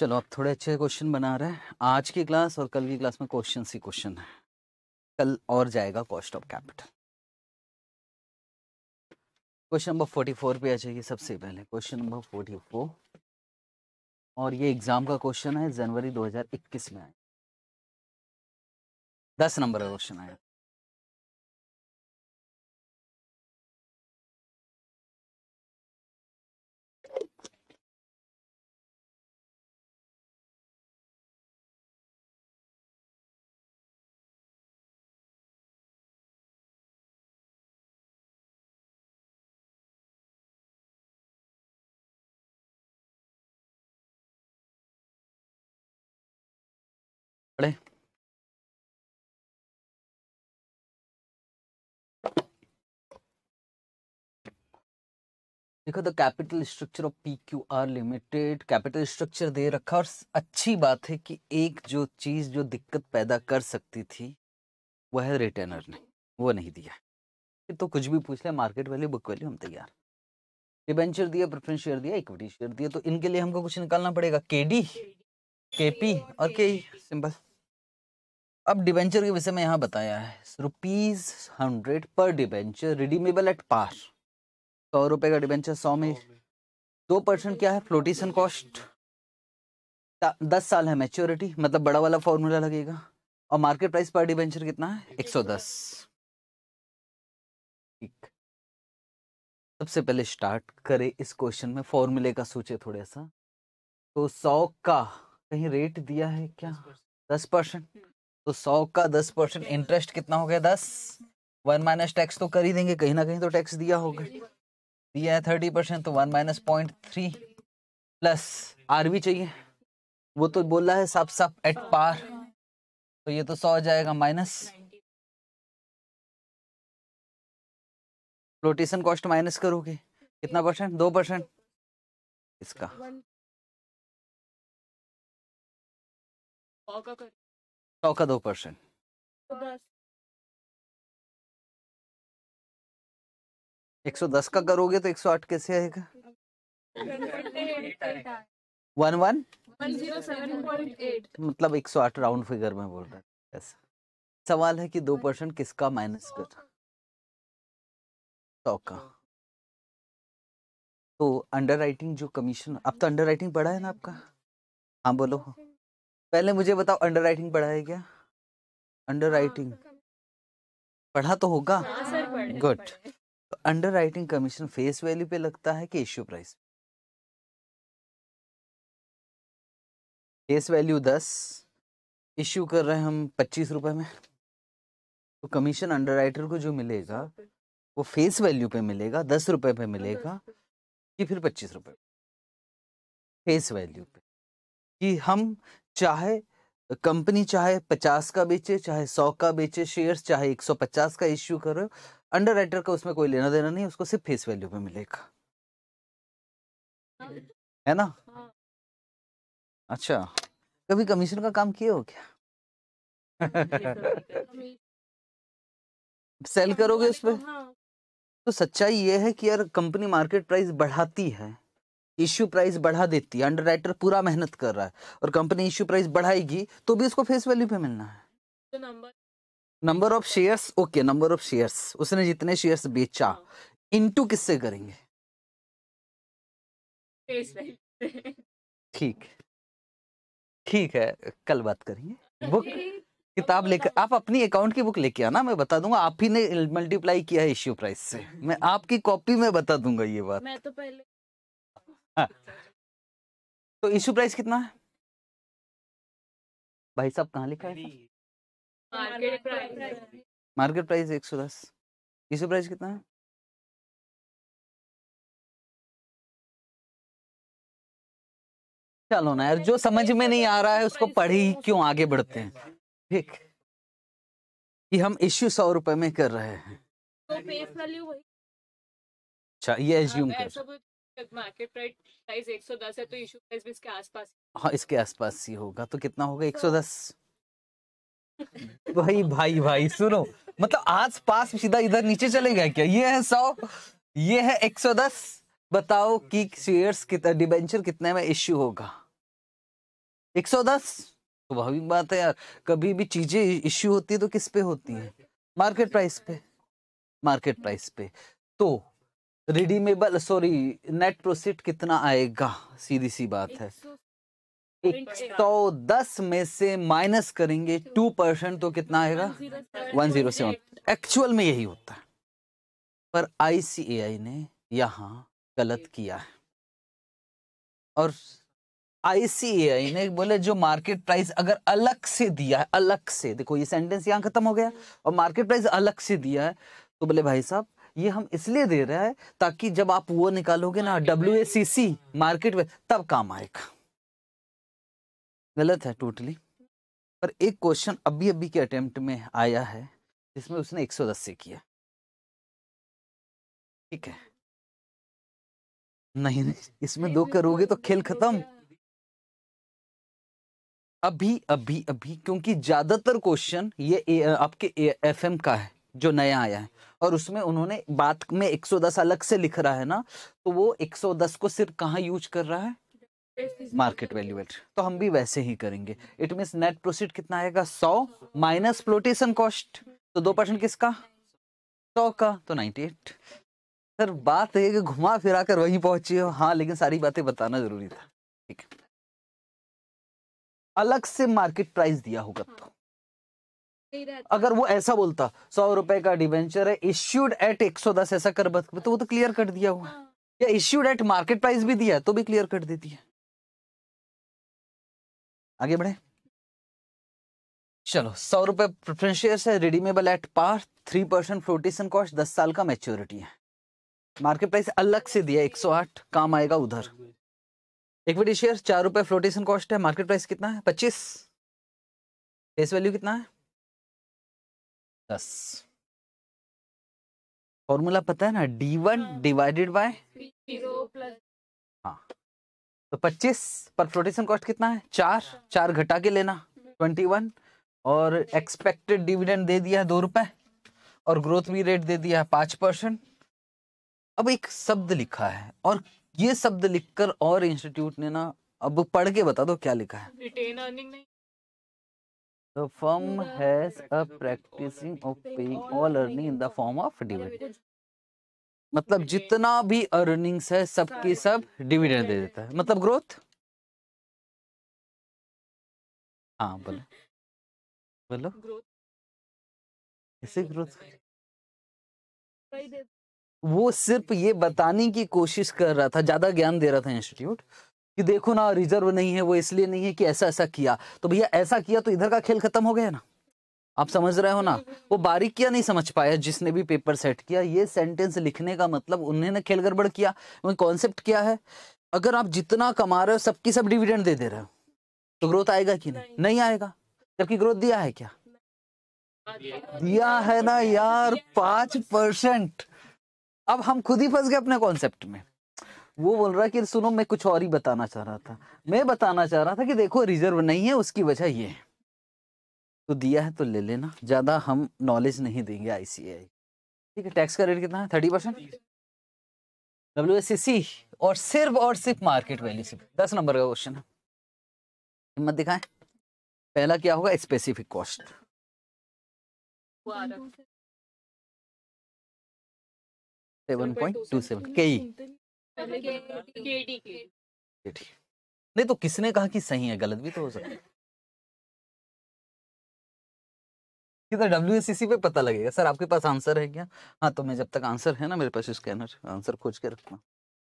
चलो आप थोड़े अच्छे क्वेश्चन बना रहे हैं आज की क्लास और कल की क्लास में क्वेश्चन ही क्वेश्चन है कल और जाएगा cost of capital question number forty four पे आ जाइए सबसे पहले क्वेश्चन नंबर फोर्टी फोर और ये एग्जाम का क्वेश्चन है जनवरी 2021 में आया दस नंबर का क्वेश्चन आया पढ़े देखो the capital structure of P Q R limited capital structure दे रखा और अच्छी बात है कि एक जो चीज जो दिक्कत पैदा कर सकती थी वह है रिटर्नर ने वो नहीं दिया तो कुछ भी पूछ ले मार्केट वैल्यू बुक वैल्यू हम तैयार डिबेंचर दिया प्रेफरेंस शेयर दिया इक्विटी शेयर दिया तो इनके लिए हमको कुछ निकालना पड़ेगा केडी केपी और के सिंपल अब डिबेंचर के विषय में यहाँ बताया है rupees hundred per debenture redeemable at par सौ रुपए का डिबेंचर सौ में दो परसेंट क्या है फ्लोटेशन कॉस्ट दस साल है मेच्योरिटी मतलब बड़ा वाला फॉर्मूला लगेगा और मार्केट प्राइस पर डिबेंचर कितना है एक सौ दस ठीक सबसे पहले स्टार्ट करें इस क्वेश्चन में फॉर्मूले का सोचे थोड़ा सा तो सौ का कहीं रेट दिया है क्या दस परसेंट तो सौ का दस परसेंट इंटरेस्ट कितना हो गया दस वन माइनस टैक्स तो कर ही देंगे कहीं ना कहीं तो टैक्स दिया होगा दिया है थर्टी परसेंट तो one minus point three plus R भी चाहिए वो तो बोला है सब सब एट पार तो ये तो सौ हो जाएगा माइनस फ्लोटेशन कॉस्ट माइनस करोगे कितना परसेंट दो परसेंट इसका सौ का दो परसेंट एक सौ दस का करोगे तो एक सौ आठ कैसे आएगा वन वन मतलब एक सौ आठ राउंड फिगर में बोल रहा है सवाल है कि दो परसेंट किसका माइनस कर सौ का तो अंडर राइटिंग जो कमीशन अब तो अंडर राइटिंग पढ़ा है ना आपका हाँ बोलो पहले मुझे बताओ अंडर राइटिंग पढ़ा है क्या अंडर हाँ, राइटिंग तो पढ़ा तो होगा good underwriting commission face value पे लगता है कि इश्यू प्राइस फेस वैल्यू दस इश्यू कर रहे हैं हम पच्चीस रुपए में तो कमीशन अंडर राइटर को जो मिलेगा वो फेस वैल्यू पे मिलेगा दस रुपए पे मिलेगा कि फिर पच्चीस रुपए फेस वैल्यू पे कि हम चाहे कंपनी चाहे पचास का बेचे चाहे सौ का बेचे शेयर्स चाहे एक सौ पचास का इश्यू करो अंडर राइटर का उसमें कोई लेना देना नहीं उसको सिर्फ फेस वैल्यू पे मिलेगा हाँ। है ना हाँ। अच्छा कभी कमीशन का काम किए हो क्या तो सेल करोगे उसमें हाँ। तो सच्चाई ये है कि यार कंपनी मार्केट प्राइस बढ़ाती है इश्यू प्राइस बढ़ा देती है अंडर राइटर पूरा मेहनत कर रहा है और कंपनी इश्यू प्राइस बढ़ाएगी तो भी उसको फेस वैल्यू पे मिलना है number of shares okay number of shares उसने जितने शेयर्स बेचा इनटू हाँ। किससे करेंगे ठीक ठीक है कल बात करेंगे बुक किताब लेकर आप अपनी अकाउंट की बुक लेके आना मैं बता दूंगा आप ही ने मल्टीप्लाई किया है इश्यू प्राइस से मैं आपकी कॉपी में बता दूंगा ये बात मैं तो पहले हाँ। तो इशू प्राइस कितना है भाई साहब कहाँ लिखा है मार्केट प्राइस एक सौ दस इशू प्राइस कितना है चलो ना यार जो समझ में नहीं आ रहा है उसको पढ़ ही क्यों आगे बढ़ते हैं ठीक कि हम इश्यू सौ रुपए में कर रहे हैं तो अच्छा ये एज्यूम हाँ, कर मार्केट प्राइस 110 है तो इशू हम्म। प्राइस भी इसके आसपास हाँ इसके आसपास ही होगा तो कितना होगा हाँ। एक सौ दस भाई भाई भाई सुनो मतलब आस पास सीधा इधर नीचे चले गए क्या ये है सौ ये है एक सौ दस बताओ कि शेयर्स कितना डिबेंचर कितने में इश्यू होगा एक सौ दस स्वाभाविक तो बात है यार कभी भी चीजें इश्यू होती है तो किस पे होती है मार्केट प्राइस पे मार्केट प्राइस पे तो रिडीमेबल सॉरी नेट प्रोसिट कितना आएगा सीधी सी बात है एक सौ दस में से माइनस करेंगे टू परसेंट तो कितना आएगा वन जीरो सेवन एक्चुअल में यही होता है पर आईसीएआई ने यहाँ गलत किया है और आईसीएआई ने बोले जो मार्केट प्राइस अगर अलग से दिया है अलग से देखो ये सेंटेंस यहाँ खत्म हो गया और मार्केट प्राइस अलग से दिया है तो बोले भाई साहब ये हम इसलिए दे रहे हैं ताकि जब आप वो निकालोगे ना डब्ल्यू मार्केट में तब काम आएगा गलत है टोटली पर एक क्वेश्चन अभी अभी के अटेम्प्ट में आया है जिसमें उसने 110 से किया ठीक है नहीं नहीं इसमें दो करोगे तो खेल खत्म अभी अभी अभी क्योंकि ज्यादातर क्वेश्चन ये ए, आपके एफ एम का है जो नया आया है और उसमें उन्होंने बात में 110 अलग से लिख रहा है ना तो वो 110 को सिर्फ कहाँ यूज कर रहा है मार्केट वैल्यूएट तो हम भी वैसे ही करेंगे इट मीन नेट प्रोसीड कितना आएगा सौ माइनस फ्लोटेशन कॉस्ट तो दो परसेंट किसका सौ का तो नाइनटी एट सर बात है कि घुमा फिरा कर वहीं पहुंची हो हाँ लेकिन सारी बातें बताना जरूरी था ठीक है अलग से मार्केट प्राइस दिया होगा तो हाँ। अगर वो ऐसा बोलता सौ रुपए का डिवेंचर है इश्यूड एट एक सौ दस ऐसा कर तो वो तो क्लियर कर दिया हुआ हाँ। या इश्यूड एट मार्केट प्राइस भी दिया तो भी क्लियर कर देती है आगे बढ़े चलो सौ रुपए प्रेफरेंस है redeemable at par three percent flotation cost दस साल का मेच्योरिटी है मार्केट प्राइस अलग से दिया एक सौ आठ काम आएगा उधर इक्विटी शेयर चार रुपए फ्लोटेशन कॉस्ट है मार्केट प्राइस कितना है पच्चीस फेस वैल्यू कितना है प्लस फॉर्मूला पता है ना डी वन डिवाइडेड बाय तो पच्चीस पर फ्लोटेशन कॉस्ट कितना है चार चार घटा के लेना ट्वेंटी वन और एक्सपेक्टेड डिविडेंड दे दिया दो रुपए और ग्रोथ भी रेट दे दिया पांच परसेंट अब एक शब्द लिखा है और ये शब्द लिखकर और इंस्टीट्यूट ने ना अब पढ़ के बता दो क्या लिखा है रिटेन अर्निंग नहीं The firm has a practicing of paying all earning in the form of dividend. मतलब जितना भी अर्निंग्स है सब सब डिविडेंड दे देता है मतलब ग्रोथ हाँ बोलो बोलो ऐसे ग्रोथ वो सिर्फ ये बताने की कोशिश कर रहा था ज्यादा ज्ञान दे रहा था इंस्टीट्यूट कि देखो ना रिजर्व नहीं है वो इसलिए नहीं है कि ऐसा ऐसा किया तो भैया ऐसा किया तो इधर का खेल खत्म हो गया ना आप समझ रहे हो ना वो बारीकियां नहीं समझ पाया जिसने भी पेपर सेट किया ये सेंटेंस लिखने का मतलब उन्होंने खेल गड़बड़ किया कॉन्सेप्ट क्या है अगर आप जितना कमा रहे हो सबकी सब डिविडेंड दे दे रहे हो तो ग्रोथ आएगा कि नहीं नहीं आएगा जबकि ग्रोथ दिया है क्या दिया है ना यार पांच परसेंट अब हम खुद ही फंस गए अपने कॉन्सेप्ट में वो बोल रहा कि सुनो मैं कुछ और ही बताना चाह रहा था मैं बताना चाह रहा था कि देखो रिजर्व नहीं है उसकी वजह ये है तो दिया है तो ले लेना ज़्यादा हम नॉलेज नहीं देंगे आईसीआई ठीक है टैक्स का रेट कितना है thirty percent W S C और सिर्फ और सिर्फ मार्केट वैल्यू सिर्फ दस नंबर का क्वेश्चन है हिम्मत दिखाएं पहला क्या होगा specific cost seven point two seven कई नहीं तो किसने कहा कि सही है गलत भी तो हो सकता है किधर डब्ल्यू एस सी पे पता लगेगा सर आपके पास आंसर है क्या हाँ तो मैं जब तक आंसर है ना मेरे पास स्कैनर आंसर खोज के रखना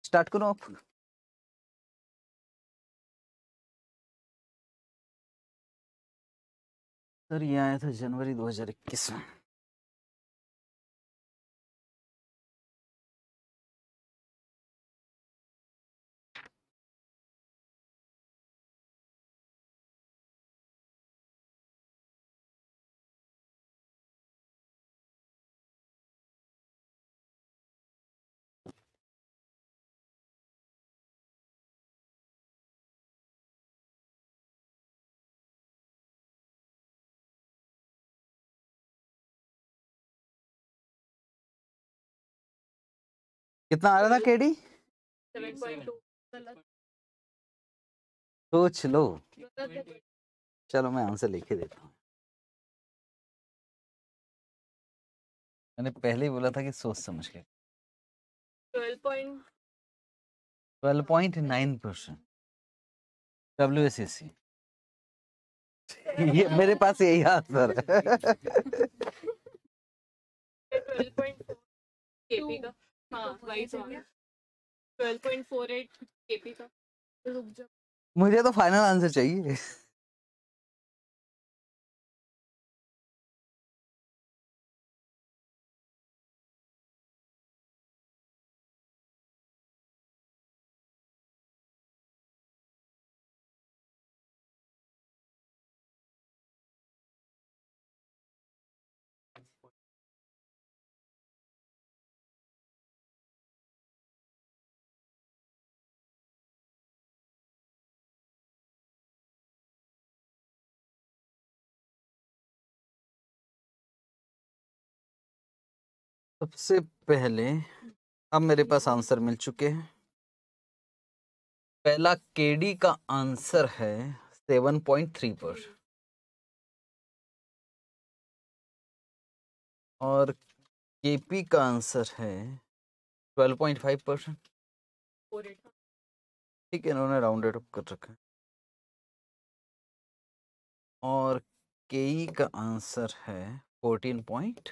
स्टार्ट करो आप सर ये आया था जनवरी 2021 में कितना आ रहा था केडी सोच लो चलो मैं आंसर लिख ही देता हूँ मैंने पहले ही बोला था कि सोच समझ के डब्ल्यू एस सी ये मेरे पास यही आंसर है हाँ, तो तो मुझे तो फाइनल आंसर चाहिए सबसे पहले अब मेरे पास आंसर मिल चुके हैं पहला केडी का आंसर है सेवन पॉइंट थ्री पर और केपी का आंसर है ट्वेल्व पॉइंट फाइव परसेंट ठीक है इन्होंने राउंडेड अप कर रखा है और के का आंसर है फोर्टीन पॉइंट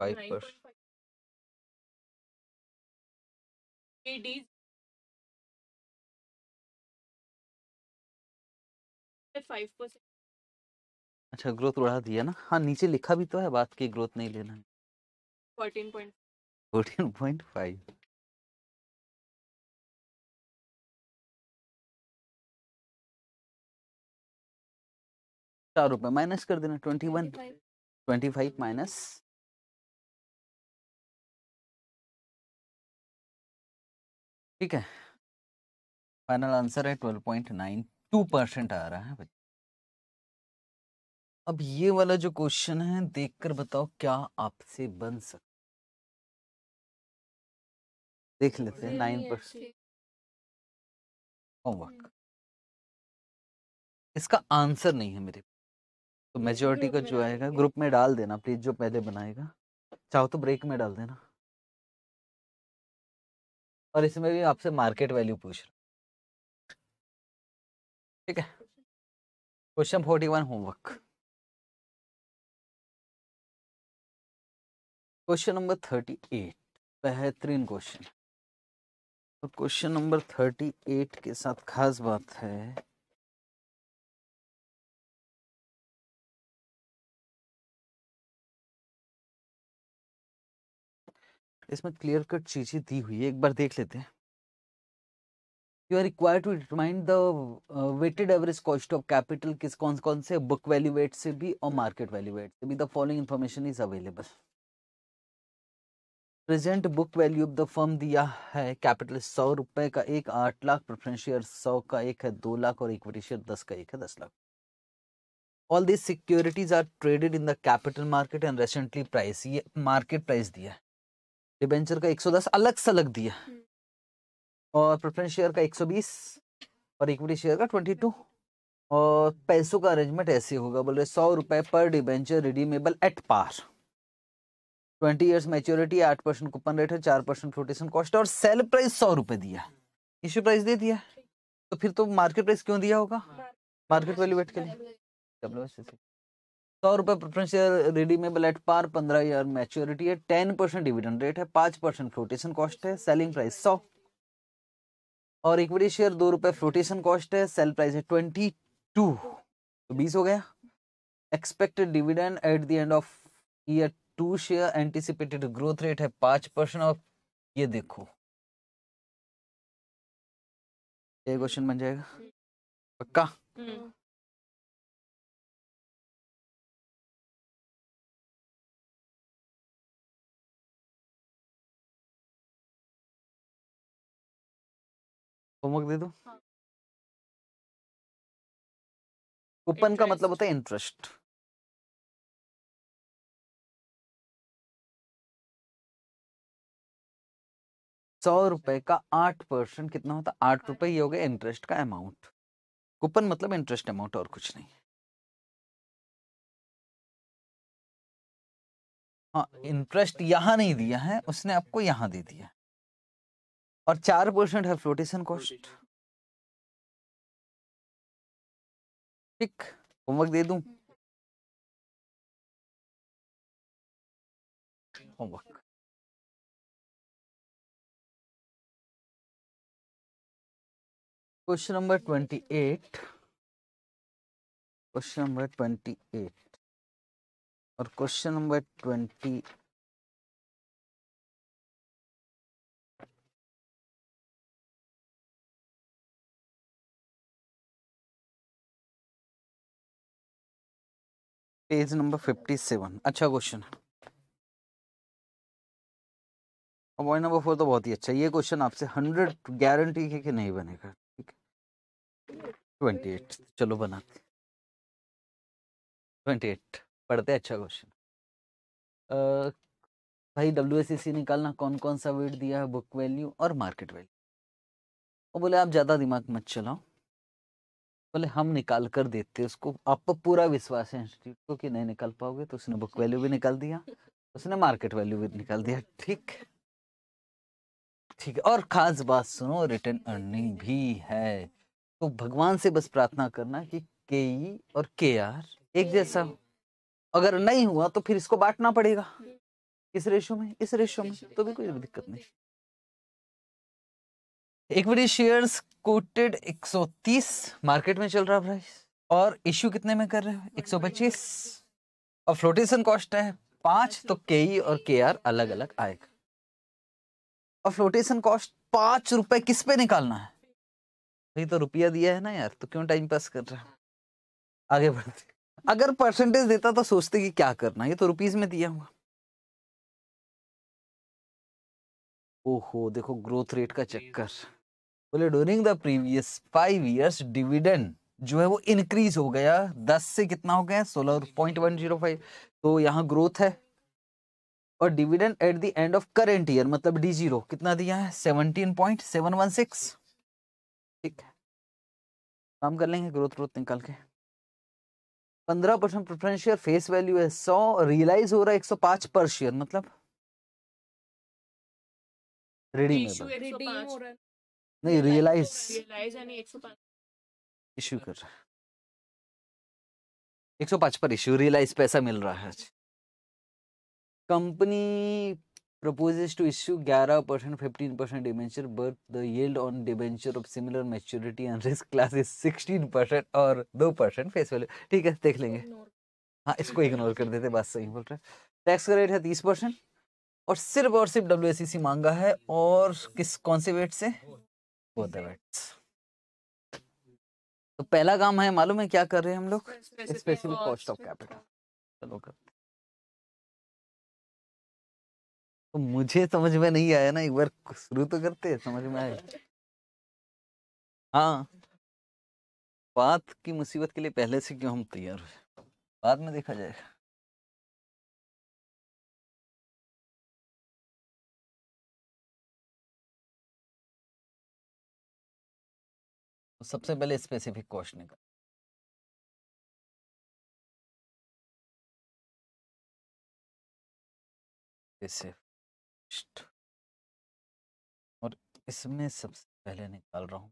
फाइव परसेंट अच्छा ग्रोथ बढ़ा दिया ना हाँ नीचे लिखा भी तो है बात की ग्रोथ नहीं लेना है पॉइंट फाइव चार रुपये माइनस कर देना twenty one twenty five minus ठीक है फाइनल आंसर है twelve point nine two percent आ रहा है अब ये वाला जो क्वेश्चन है देखकर बताओ क्या आपसे बन सकता देख लेते हैं नाइन परसेंट होमवर्क हम्म। इसका आंसर नहीं है मेरे तो मेजोरिटी का जो आएगा ग्रुप में डाल देना प्लीज जो पहले बनाएगा चाहो तो ब्रेक में डाल देना और इसमें भी आपसे मार्केट वैल्यू पूछ रहा ठीक है question forty one homework question number thirty eight बेहतरीन क्वेश्चन और क्वेश्चन नंबर थर्टी एट के साथ खास बात है इसमें क्लियर कट चीज़ें दी हुई है एक बार देख लेते हैं you are require to determine the weighted average cost of capital किस कौन कौन से बुक वैल्यू वेट से भी और मार्केट वैल्यू वेट से भी the following information is available present book value of the firm दिया है कैपिटल सौ रुपए का एक आठ लाख प्रेफरेंस शेयर सौ का एक है दो लाख और इक्विटी शेयर दस का एक है दस lakh all this securities are traded in the capital market and recently price ये मार्केट प्राइस दिया है डिबेंचर का 110 अलग से अलग दिया और प्रेफरेंस शेयर का 120 और इक्विटी शेयर का 22 और पैसों का अरेंजमेंट ऐसे होगा बोल रहे सौ रुपये पर debenture redeemable at par twenty years maturity आठ परसेंट कूपन रेट है चार परसेंट फ्लोटेशन कॉस्ट और सेल प्राइस सौ रुपये दिया इश्यू प्राइस दे दिया तो फिर तो मार्केट प्राइस क्यों दिया होगा मार्केट वैल्यू वेट के लिए सौ रुपये preference share redeemable at par पंद्रह ईयर मैच्योरिटी है टेन परसेंट डिविडेंड रेट है पाँच परसेंट फ्लोटेशन कॉस्ट है सेलिंग प्राइस सौ और इक्विटी शेयर दो रुपये फ्लोटेशन कॉस्ट है सेल प्राइस है ट्वेंटी टू तो बीस हो गया expected dividend at the end of year two share anticipated growth rate है पाँच परसेंट और ये देखो ये क्वेश्चन बन जाएगा हम्म। पक्का हम्म। होमवर्क दे दो हाँ। कूपन का मतलब होता है इंटरेस्ट सौ अच्छा। रुपए का आठ परसेंट कितना होता है आठ रुपए ये हो गया इंटरेस्ट का अमाउंट कूपन मतलब इंटरेस्ट अमाउंट और कुछ नहीं हाँ तो इंटरेस्ट यहां नहीं दिया है उसने आपको यहां दे दिया और चार परसेंट है फ्लोटेशन कॉस्ट ठीक होमवर्क दे दू हम्म, हम्म। Homework question number twenty eight question number twenty eight और question number twenty page number fifty seven अच्छा क्वेश्चन है और पॉइंट नंबर फोर तो बहुत ही अच्छा ये क्वेश्चन आपसे हंड्रेड गारंटी है कि नहीं बनेगा ठीक है ट्वेंटी एट चलो बनाते ट्वेंटी एट पढ़ते अच्छा क्वेश्चन भाई डब्ल्यू e निकालना कौन कौन सा वेट दिया है बुक वैल्यू और मार्केट वैल्यू और बोले आप ज़्यादा दिमाग मत चलाओ बोले हम निकाल कर देते उसको आपको पूरा विश्वास है इंस्टीट्यूट को कि नहीं निकाल पाओगे तो उसने बुक वैल्यू भी निकाल दिया उसने मार्केट वैल्यू भी निकाल दिया ठीक ठीक और खास बात सुनो रिटर्न अर्निंग भी है तो भगवान से बस प्रार्थना करना कि के और के आर एक जैसा अगर नहीं हुआ तो फिर इसको बांटना पड़ेगा हम्म। इस रेशो में इस रेशो में तो भी कोई दिक्कत नहीं इक्विटी शेयर्स कोटेड 130 मार्केट में चल रहा प्राइस और इश्यू कितने में कर रहे हो 125 और फ्लोटेशन कॉस्ट है पांच तो के ई e और के आर अलग अलग आएगा और फ्लोटेशन कॉस्ट पांच रुपए किस पे निकालना है भाई तो रुपया दिया है ना यार तो क्यों टाइम पास कर रहा आगे बढ़ते अगर परसेंटेज देता तो सोचते कि क्या करना ये तो रुपीज में दिया हुआ ओहो देखो ग्रोथ रेट का चक्कर बोले during the previous five years dividend जो है वो इंक्रीज हो गया दस से कितना हो गया सोलह पॉइंट वन जीरो फाइव तो यहाँ ग्रोथ है और dividend at the end of current year मतलब डी जीरो कितना दिया है seventeen point seven one six ठीक है काम कर लेंगे ग्रोथ ग्रोथ निकाल के पंद्रह percent preference share face value है सौ रियलाइज हो रहा है एक सौ पाँच पर शेयर मतलब रिडीमेबल नहीं रियलाइज इश्यू कर रहा है एक सौ पांच पर इश्यू रियलाइज पैसा मिल रहा है आज कंपनी ग्यारह percent fifteen percent debenture but the the on debenture of similar maturity and risk class is sixteen percent और परसेंट फेस वैल्यू ठीक है देख लेंगे हाँ इसको इग्नोर कर देते बात सही बोल रहे टैक्स का रेट है तीस परसेंट और सिर्फ और सिर्फ डब्ल्यू मांगा है और किस कौन से वेट से वेट्स तो पहला काम है मालूम है क्या कर रहे हैं हम लोग स्पेशल कॉस्ट ऑफ कैपिटल चलो तो मुझे समझ में नहीं आया ना एक बार शुरू तो करते समझ में आया हाँ बात की मुसीबत के लिए पहले से क्यों हम तैयार हुए बाद में देखा जाएगा सबसे पहले स्पेसिफिक क्वेश्चन का और इसमें सबसे पहले निकाल रहा हूं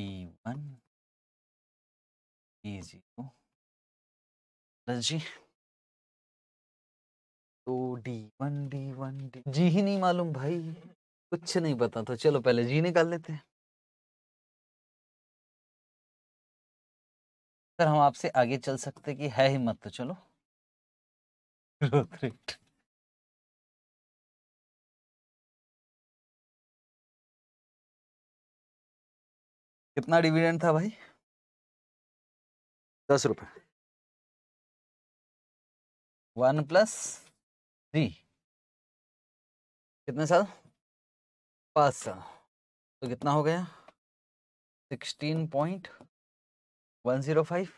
P one P zero plus G तो D one D one D G ही नहीं मालूम भाई कुछ नहीं पता तो चलो पहले जी निकाल लेते हैं सर हम आपसे आगे चल सकते कि है हिम्मत तो चलो ग्रोथ रेट कितना डिविडेंड था भाई दस रुपए वन प्लस थ्री कितने साल पास तो कितना हो गया sixteen point one zero five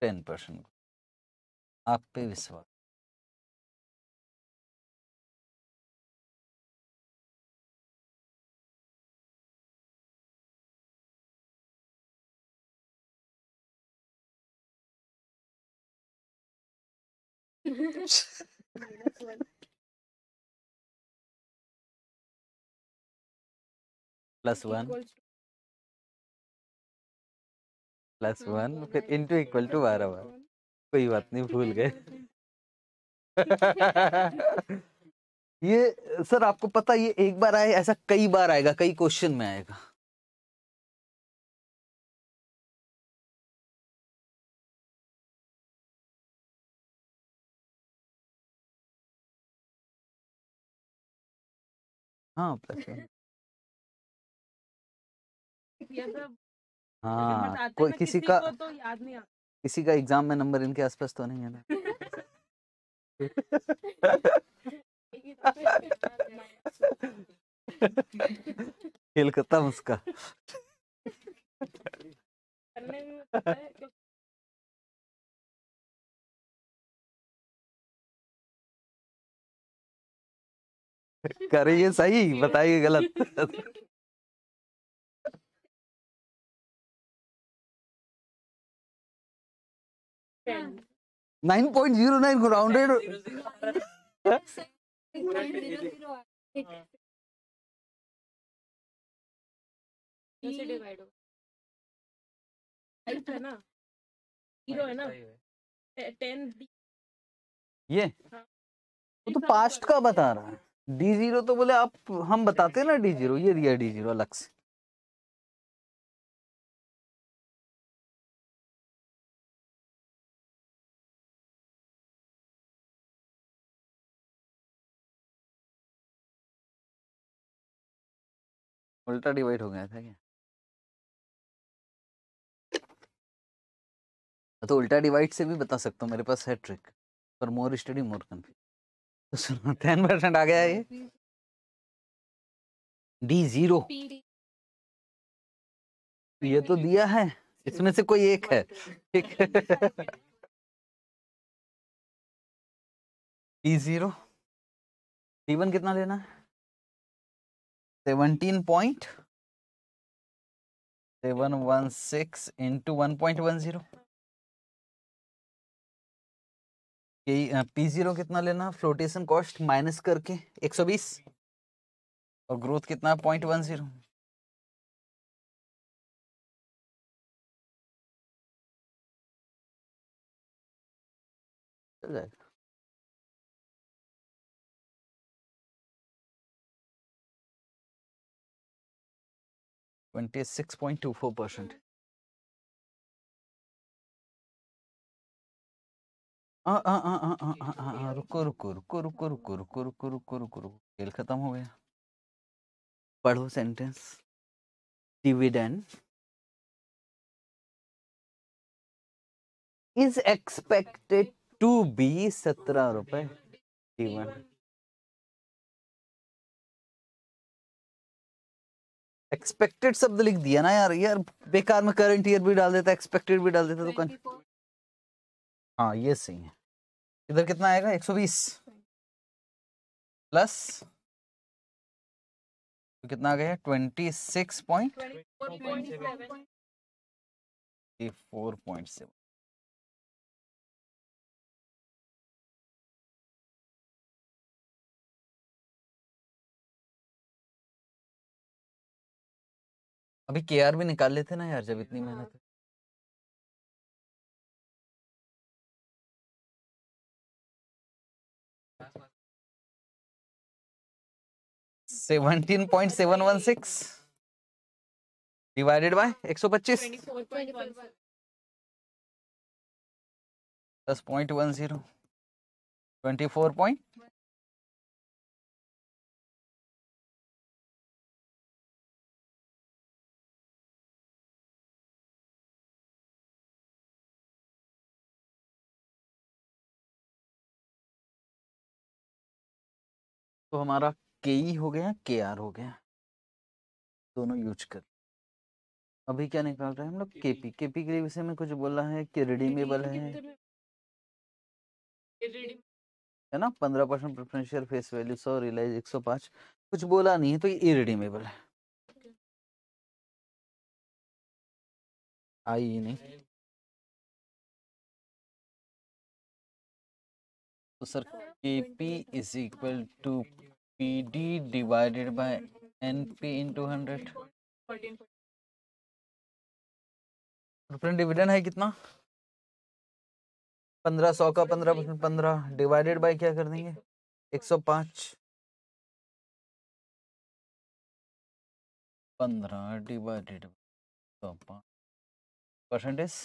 ten percent आप पे विश्वास प्लस वन प्लस वन फिर इंटू इक्वल टू बारह बार कोई बात नहीं भूल गए ये सर आपको पता ये एक बार आए ऐसा कई बार आएगा कई क्वेश्चन में आएगा हाँ प्लस वन हाँ कोई किसी, किसी का तो याद नहीं आता किसी का एग्जाम में नंबर इनके आसपास तो नहीं है ना खेल करता हूँ उसका करिए सही बताइए गलत नाइन पॉइंट जीरो नाइन को राउंडेड ये वो तो पास्ट का बता रहा है डी जीरो तो बोले आप हम बताते हैं ना डी जीरो ये दिया डी जीरो अलग से उल्टा डिवाइड हो गया था क्या हाँ, तो उल्टा डिवाइड से भी बता सकता हूँ मेरे पास है ट्रिक पर more study more confuse ten percent आ गया ये डी जीरो तो ये तो दिया है इसमें से कोई एक है ठीक है डी जीरो डी वन कितना लेना है seventeen point seven one six into one point one zero P zero कितना लेना फ्लोटेशन कॉस्ट माइनस करके एक सौ बीस और ग्रोथ कितना पॉइंट वन जीरो जाएगा 26.24 परसेंट रुको रुको रुको रुको रुको रुको रुको रुको रुको रुको खेल खत्म हो गया पढ़ो sentence dividend is expected to be सत्रह रुपए डिविडेंड एक्सपेक्टेड शब्द लिख दिया ना यार यार बेकार में करंट ईयर भी डाल देता एक्सपेक्टेड भी डाल देता तो कौन हाँ ये सही है इधर कितना आएगा 120 प्लस तो कितना आ गया twenty six point four point seven अभी केआर भी निकाल लेते ना यार जब इतनी मेहनत हाँ। Seventeen point seven one six divided by एक सौ पच्चीस दस point one zero twenty four point तो हमारा के ई e हो गया के आर हो गया दोनों यूज कर अभी क्या निकाल रहे हैं हम लोग के पी के पी के लिए विषय में कुछ बोला है कि रिडीमेबल है है ना पंद्रह परसेंट प्रेफरेंशियल फेस वैल्यू सौ रिलाइज एक सौ पाँच कुछ बोला नहीं है तो ये इरिडीमेबल है आई ही नहीं तो सर हाँ। KP is equal to PD divided by NP into 100. Preference dividend है कितना पंद्रह सौ का पंद्रह परसेंट पंद्रह डिवाइडेड बाय क्या कर देंगे एक सौ पांच पंद्रह डिवाइडेड परसेंटेज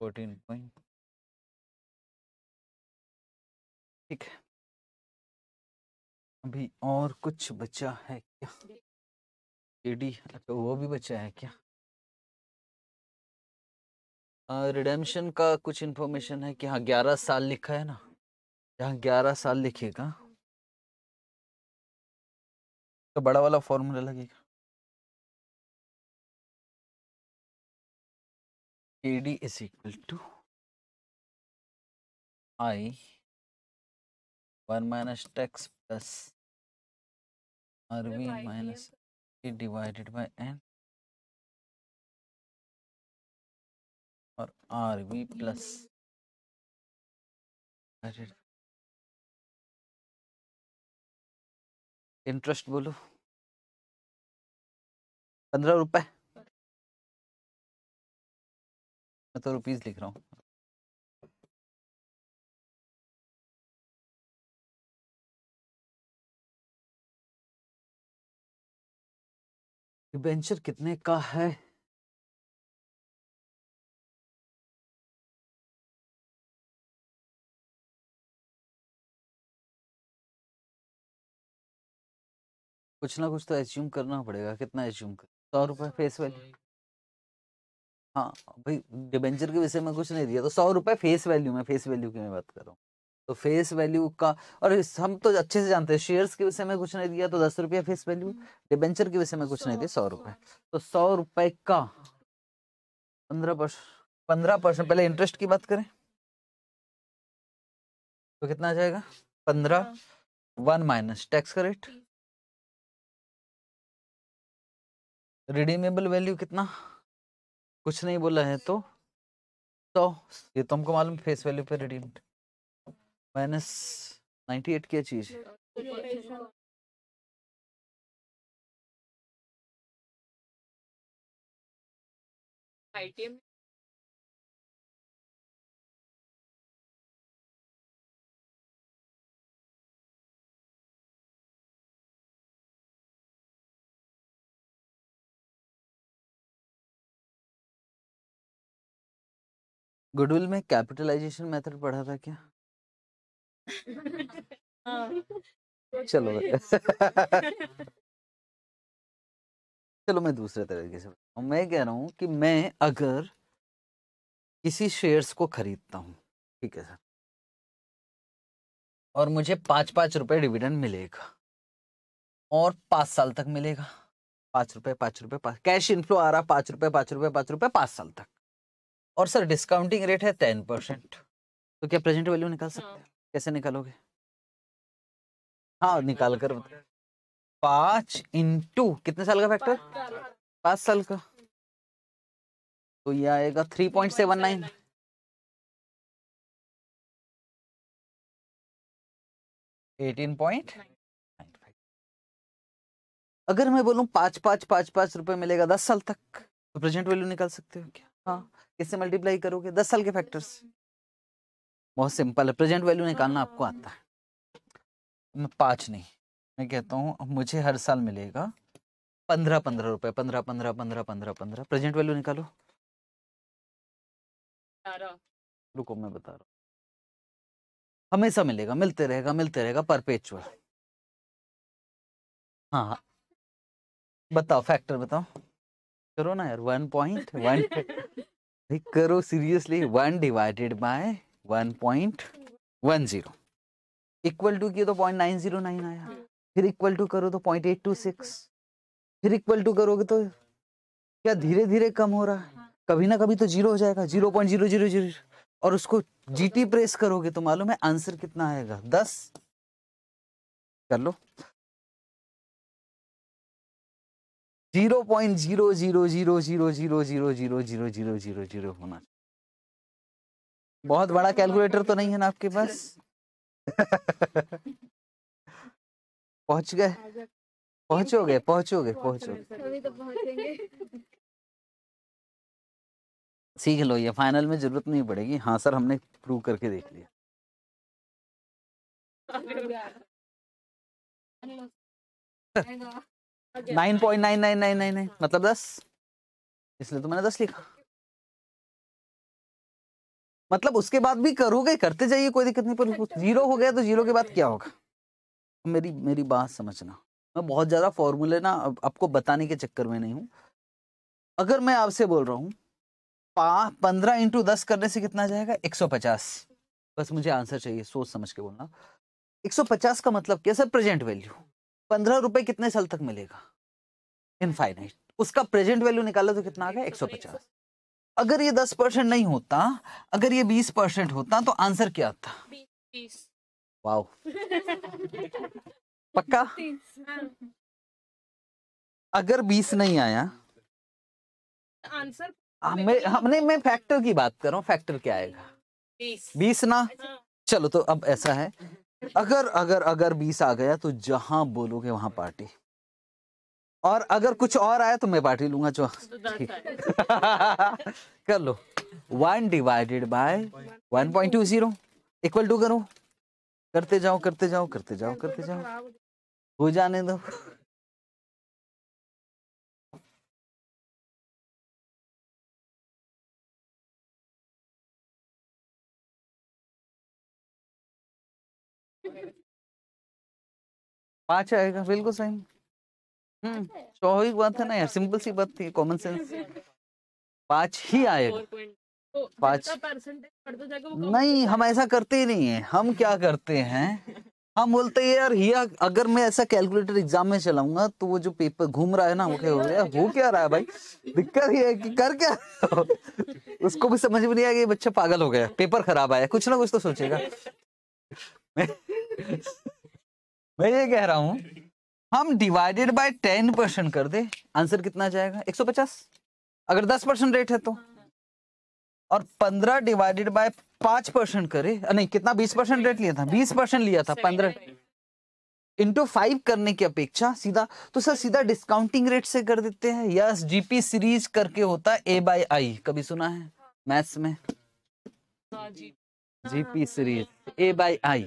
फोर्टीन पॉइंट ठीक है अभी और कुछ बचा है क्या एडी अच्छा वो भी बचा है क्या रिडेम्शन का कुछ इन्फॉर्मेशन है कि हाँ ग्यारह साल लिखा है ना यहाँ ग्यारह साल लिखेगा तो बड़ा वाला फॉर्मूला लगेगा AD is equal to I one minus tax plus R V minus divided by N और आर वी प्लस इंटरेस्ट बोलो पंद्रह रुपए मैं तो रुपीज लिख रहा हूँ डिबेंचर कितने का है कुछ ना कुछ तो एज्यूम करना पड़ेगा कितना एज्यूम कर सौ रुपए फेस वैल्यू हाँ भाई डिबेंचर के विषय में कुछ नहीं दिया तो सौ रुपए फेस वैल्यू में फेस वैल्यू की मैं बात कर रहा हूँ तो फेस वैल्यू का और हम तो अच्छे से जानते हैं शेयर्स के विषय में कुछ नहीं दिया तो दस रुपया फेस वैल्यू डिबेंचर के विषय में कुछ नहीं दिया सौ रुपए तो सौ रुपए का पंद्रह परसेंट पंद्रह परसेंट पहले इंटरेस्ट की बात करें तो कितना आ जाएगा पंद्रह हाँ। वन माइनस टैक्स का रेट रिडीमेबल वैल्यू कितना कुछ नहीं बोला है तो सौ तो, ये तो हमको मालूम फेस वैल्यू पर रिडीम्ड माइनस नाइन्टी एट क्या चीज हाँ, गुडविल में कैपिटलाइजेशन मेथड पढ़ा था क्या हाँ। चलो चलो मैं दूसरे तरीके से मैं कह रहा हूँ कि मैं अगर किसी शेयर्स को खरीदता हूँ ठीक है सर और मुझे पाँच पाँच रुपए डिविडेंड मिलेगा और पाँच साल तक मिलेगा पाँच रुपए पाँच रुपए पाँच कैश इनफ्लो आ रहा पाँच रुपए पाँच रुपए पाँच रुपए पाँच साल तक और सर डिस्काउंटिंग रेट है टेन परसेंट तो क्या प्रेजेंट वैल्यू निकाल सकते हाँ। हैं कैसे निकालोगे हाँ निकाल तो कर बता पांच इंटू कितने साल का फैक्टर पांच साल का तो ये आएगा three point seven nine eighteen point अगर मैं बोलूं पांच पांच पांच पांच रुपए मिलेगा दस साल तक तो प्रेजेंट वैल्यू निकाल सकते हो क्या हाँ किससे मल्टीप्लाई करोगे दस साल के फैक्टर्स बहुत सिंपल है प्रेजेंट वैल्यू निकालना आपको हाँ। आता है पाँच नहीं मैं कहता हूँ मुझे हर साल मिलेगा पंद्रह पंद्रह रुपए पंद्रह पंद्रह पंद्रह पंद्रह पंद्रह प्रेजेंट वैल्यू निकालो रुको मैं बता रहा हूँ हमेशा मिलेगा मिलते रहेगा मिलते रहेगा परपेचुअल हाँ हाँ बताओ फैक्टर बताओ करो ना यार वन पॉइंट वन करो seriously one divided by one point one zero equal to किया तो पॉइंट नाइन जीरो नाइन आया फिर इक्वल टू करो तो पॉइंट एट टू सिक्स फिर इक्वल टू करोगे तो क्या धीरे धीरे कम हो रहा है कभी ना कभी तो जीरो हो जाएगा zero point zero zero zero और उसको जीटी प्रेस करोगे तो मालूम है आंसर कितना आएगा दस कर लो zero point zero zero zero zero zero zero zero zero zero zero zero होना बहुत बड़ा कैलकुलेटर तो नहीं है ना आपके पास पहुंच गए पहुंचोगे पहुंचोगे पहुंचोगे तो सीख लो ये फाइनल में जरूरत नहीं पड़ेगी हाँ सर हमने प्रूव करके देख लिया nine point nine nine nine nine nine मतलब दस इसलिए तो मैंने दस लिखा मतलब उसके बाद भी करोगे करते जाइए कोई दिक्कत नहीं पर अच्छा, अच्छा। जीरो हो गया तो जीरो के बाद क्या होगा मेरी मेरी बात समझना मैं बहुत ज़्यादा फॉर्मूले ना आपको बताने के चक्कर में नहीं हूँ अगर मैं आपसे बोल रहा हूँ पा पंद्रह इंटू दस करने से कितना जाएगा एक सौ पचास बस मुझे आंसर चाहिए सोच समझ के बोलना एक सौ पचास का मतलब क्या सर प्रेजेंट वैल्यू पंद्रह रुपए कितने साल तक मिलेगा इनफाइनाइट उसका प्रेजेंट वैल्यू निकाला तो कितना आ गया एक सौ पचास अगर ये दस परसेंट नहीं होता अगर ये बीस परसेंट होता तो आंसर क्या था वाओ पक्का हाँ। अगर बीस नहीं आया आंसर हाँ, मैं हमने हाँ, मैं फैक्टर की बात कर रहा हूँ फैक्टर क्या आएगा बीस ना चलो तो अब ऐसा है अगर अगर अगर बीस आ गया तो जहां बोलोगे वहां पार्टी और अगर कुछ और आया तो मैं पार्टी लूंगा जो तो कर लो one divided by one point two zero equal to करो करते जाओ करते जाओ करते जाओ करते तो जाओ हो जाने दो पांच आएगा बिल्कुल सही स्वाभाविक हम्म, अच्छा। तो बात है ना यार सिंपल सी बात थी कॉमन सेंस पांच ही हाँ, आएगा तो पांच नहीं हम ऐसा करते ही नहीं है हम क्या करते हैं हम बोलते हैं यार या अगर मैं ऐसा कैलकुलेटर एग्जाम में चलाऊंगा तो वो जो पेपर घूम रहा है ना वो क्या हो गया वो क्या रहा है भाई दिक्कत ये है कि कर क्या उसको भी समझ में नहीं आया कि बच्चा पागल हो गया पेपर खराब आया कुछ ना कुछ तो सोचेगा मैं, मैं ये कह रहा हूँ हम डिवाइडेड बाय टेन परसेंट कर दे आंसर कितना जाएगा 150 अगर 10 परसेंट रेट है तो और 15 डिवाइडेड बाय 5 परसेंट करे नहीं कितना 20 परसेंट रेट लिया था 20 परसेंट लिया था 15 इंटू फाइव करने की अपेक्षा सीधा तो सर सीधा डिस्काउंटिंग रेट से कर देते हैं यस जीपी सीरीज करके होता है ए बाई आई कभी सुना है मैथ्स में GP series A by I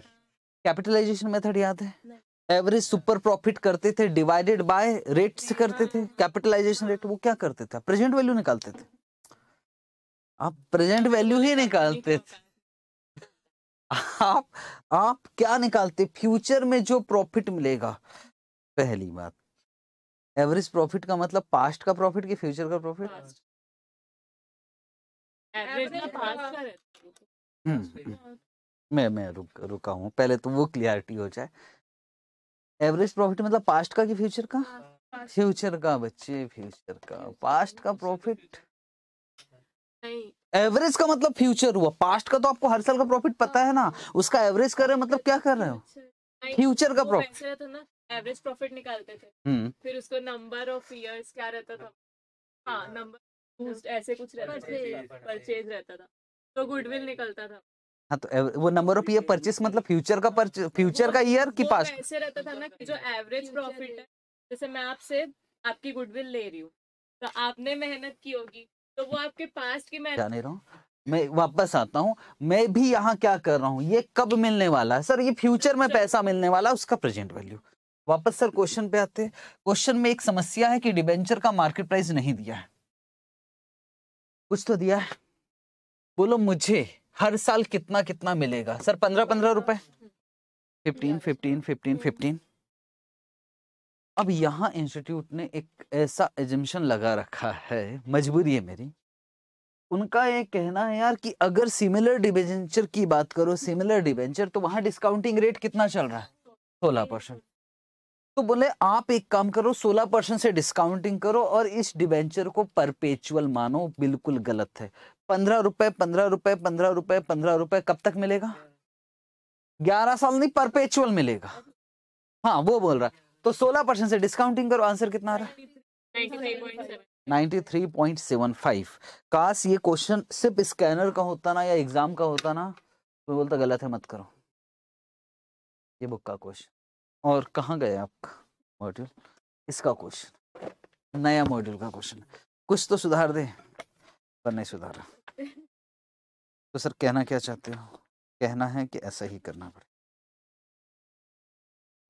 capitalization method याद है एवरेज सुपर प्रॉफिट करते थे डिवाइडेड बाय रेट से करते थे कैपिटलाइजेशन रेट वो क्या करते थे प्रेजेंट वैल्यू निकालते थे आप प्रेजेंट वैल्यू ही निकालते थे आप आप क्या निकालते फ्यूचर में जो प्रॉफिट मिलेगा पहली बात एवरेज प्रॉफिट का मतलब पास्ट का प्रॉफिट कि फ्यूचर का प्रॉफिट हम्म, हम्म। मैं मैं रुक रुका हूँ पहले तो वो क्लियरिटी हो जाए एवरेज प्रॉफिट मतलब पास्ट का कि फ्यूचर का हाँ, फ्यूचर का बच्चे फ्यूचर का पास्ट का प्रॉफिट एवरेज का मतलब फ्यूचर हुआ पास्ट का तो आपको हर साल का प्रॉफिट हाँ। पता है ना उसका एवरेज कर रहे हो मतलब क्या कर रहे हो फ्यूचर का प्रॉफिट ना एवरेज प्रॉफिट निकालते थे हम्म। फिर उसको नंबर ऑफ इयर्स क्या रहता था हाँ नंबर हाँ। ऐसे कुछ रहता था परचेज रहता था तो गुडविल निकलता था हाँ तो वो नंबर ऑफ ईयर परचेस मतलब फ्यूचर का फ्यूचर का ईयर की पास ऐसे रहता था ना कि जो एवरेज प्रॉफिट है जैसे मैं आपसे आपकी गुडविल ले रही हूँ तो आपने मेहनत की होगी तो वो आपके पास्ट की मैं जाने रहा हूँ मैं वापस आता हूँ मैं भी यहाँ क्या कर रहा हूँ ये कब मिलने वाला है सर ये फ्यूचर में अच्छा। पैसा मिलने वाला है उसका प्रेजेंट वैल्यू वापस सर क्वेश्चन पे आते हैं क्वेश्चन में एक समस्या है कि डिबेंचर का मार्केट प्राइस नहीं दिया है कुछ तो दिया है बोलो मुझे हर साल कितना कितना मिलेगा सर पंद्रह पंद्रह रुपए फिफ्टीन फिफ्टीन फिफ्टीन फिफ्टीन अब यहाँ इंस्टीट्यूट ने एक ऐसा एजम्पन लगा रखा है मजबूरी है मेरी उनका ये कहना है यार कि अगर सिमिलर डिवेंचर की बात करो सिमिलर डिवेंचर तो वहां डिस्काउंटिंग रेट कितना चल रहा है सोलह परसेंट तो बोले आप एक काम करो सोलह परसेंट से डिस्काउंटिंग करो और इस डिवेंचर को परपेचुअल मानो बिल्कुल गलत है पंद्रह रुपए पंद्रह रुपए पंद्रह रुपए पंद्रह रुपए कब तक मिलेगा ग्यारह साल नहीं परपेचुअल मिलेगा हाँ वो बोल रहा है तो सोलह परसेंट से डिस्काउंटिंग करो आंसर कितना आ रहा है 93.75 काश ये क्वेश्चन सिर्फ स्कैनर का होता ना या एग्जाम का होता ना तो बोलता गलत है मत करो ये बुक का क्वेश्चन और कहाँ गए आपका मॉड्यूल इसका क्वेश्चन नया मॉड्यूल का क्वेश्चन कुछ तो सुधार दे पर नहीं सुधारा तो सर कहना क्या चाहते हो कहना है कि ऐसा ही करना पड़े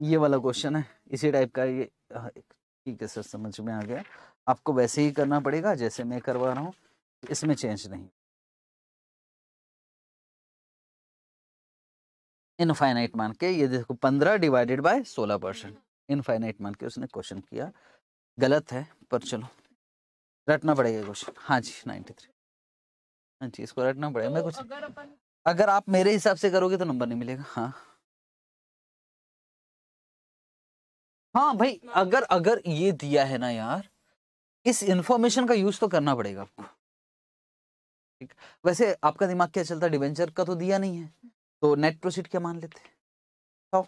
ये वाला क्वेश्चन है इसी टाइप का ये ठीक है सर समझ में आ गया आपको वैसे ही करना पड़ेगा जैसे मैं करवा रहा हूँ इसमें चेंज नहीं इनफाइनाइट मान के ये देखो पंद्रह डिवाइडेड बाय सोलह परसेंट इनफाइनाइट मान के उसने क्वेश्चन किया गलत है पर चलो रटना पड़ेगा कुछ हाँ जी नाइन्टी थ्री हाँ जी इसको रटना पड़ेगा तो मैं कुछ अगर, अगर आप मेरे हिसाब से करोगे तो नंबर नहीं मिलेगा हाँ हाँ भाई तो अगर अगर ये दिया है ना यार इस इंफॉर्मेशन का यूज तो करना पड़ेगा आपको ठीक वैसे आपका दिमाग क्या चलता है डिवेंचर का तो दिया नहीं है तो नेट प्रोसीड क्या मान लेते हैं तो,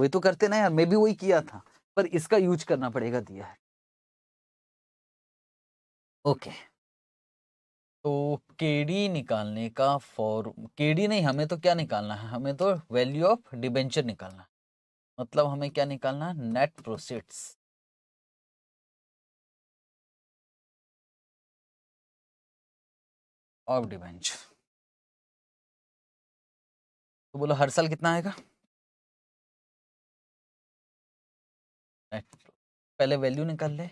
वही तो करते ना यार मैं भी वही किया था पर इसका यूज करना पड़ेगा दिया है ओके तो केडी निकालने का फॉर केडी नहीं हमें तो क्या निकालना है हमें तो वैल्यू ऑफ डिबेंचर निकालना मतलब हमें क्या निकालना है नेट प्रोसीड्स ऑफ डिबेंचर तो बोलो हर साल कितना आएगा पहले वैल्यू निकाल ले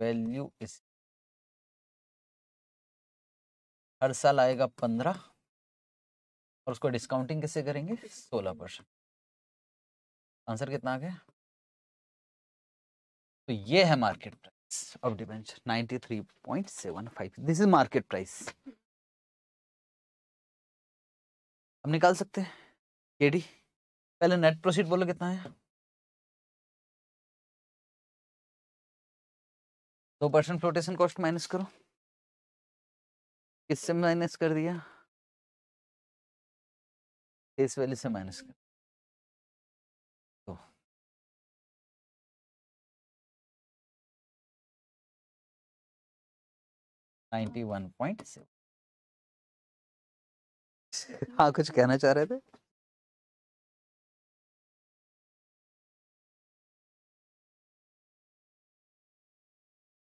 वैल्यू इस हर साल आएगा पंद्रह और उसको डिस्काउंटिंग कैसे करेंगे सोलह परसेंट आंसर कितना आ गया तो ये है market price of debenture five this is market price हम निकाल सकते हैं केडी पहले नेट प्रोसीड बोलो कितना है दो परसेंट फ्लोटेशन कॉस्ट माइनस करो किससे माइनस कर दिया फेस वैल्यू से माइनस कर तो नाइन्टी वन पॉइंट सेवन हाँ कुछ कहना चाह रहे थे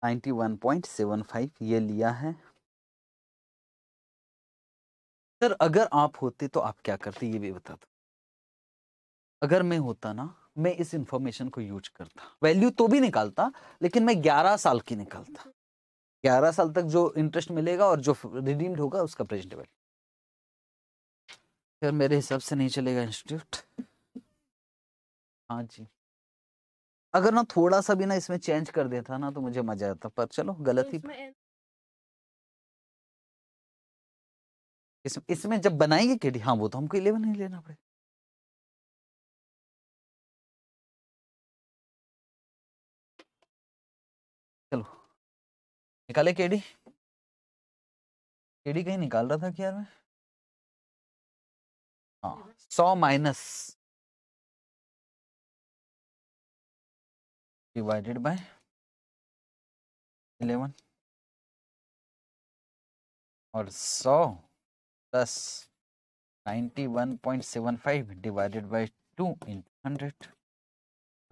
91.75 फाइव ये लिया है सर अगर आप होते तो आप क्या करते ये भी बता दो अगर मैं होता ना मैं इस इंफॉर्मेशन को यूज करता वैल्यू तो भी निकालता लेकिन मैं ग्यारह साल की निकालता ग्यारह साल तक जो इंटरेस्ट मिलेगा और जो रिडीम्ड होगा उसका प्रेजेंट वैल्यू सर मेरे हिसाब से नहीं चलेगा इंस्टीट्यूट हाँ जी अगर ना थोड़ा सा भी ना इसमें चेंज कर देता ना तो मुझे मजा आता पर चलो तो गलत ही इसमें इसमें जब बनाएंगे केडी हाँ वो तो हमको इलेवन ही लेना पड़ेगा चलो निकाले केडी केडी कहीं निकाल रहा था क्या मैं हाँ सौ माइनस divided by 11 और 100 प्लस 91.75 डिवाइडेड बाय 2 इन 100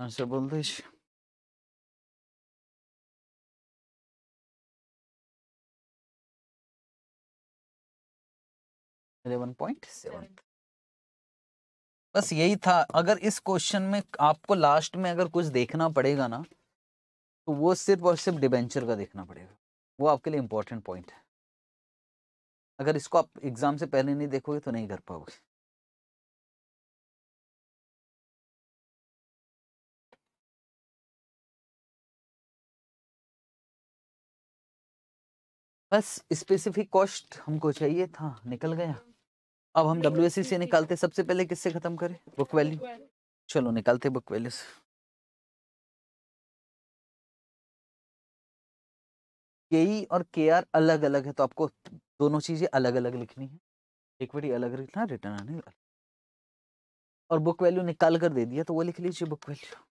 आंसर बोल दीजिए eleven point seven. बस यही था अगर इस क्वेश्चन में आपको लास्ट में अगर कुछ देखना पड़ेगा ना तो वो सिर्फ और सिर्फ डिबेंचर का देखना पड़ेगा वो आपके लिए इम्पोर्टेंट पॉइंट है अगर इसको आप एग्जाम से पहले नहीं देखोगे तो नहीं कर पाओगे बस स्पेसिफिक कॉस्ट हमको चाहिए था निकल गया अब हम डब्ल्यू एस से निकालते सबसे पहले किससे खत्म करें बुक वैल्यू चलो निकालते बुक वैल्यू से के ई और के आर अलग अलग है तो आपको दोनों चीजें अलग अलग लिखनी है इक्विटी अलग लिखना रिटर्न आने और बुक वैल्यू निकाल कर दे दिया तो वो लिख लीजिए बुक वैल्यू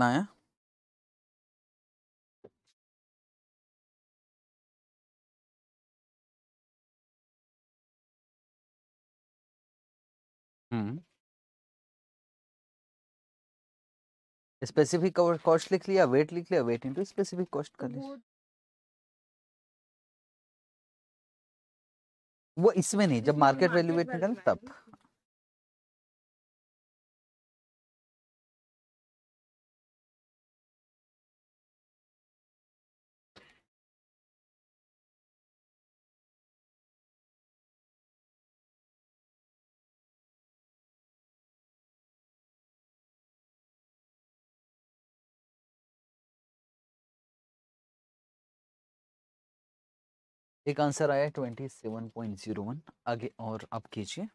कितना है स्पेसिफिक कॉस्ट लिख लिया वेट लिख लिया वेट इनटू स्पेसिफिक कॉस्ट कर लिया वो इसमें नहीं जब मार्केट वैल्यूएट निकल तब एक आंसर आया twenty seven point zero one आगे और आप कीजिए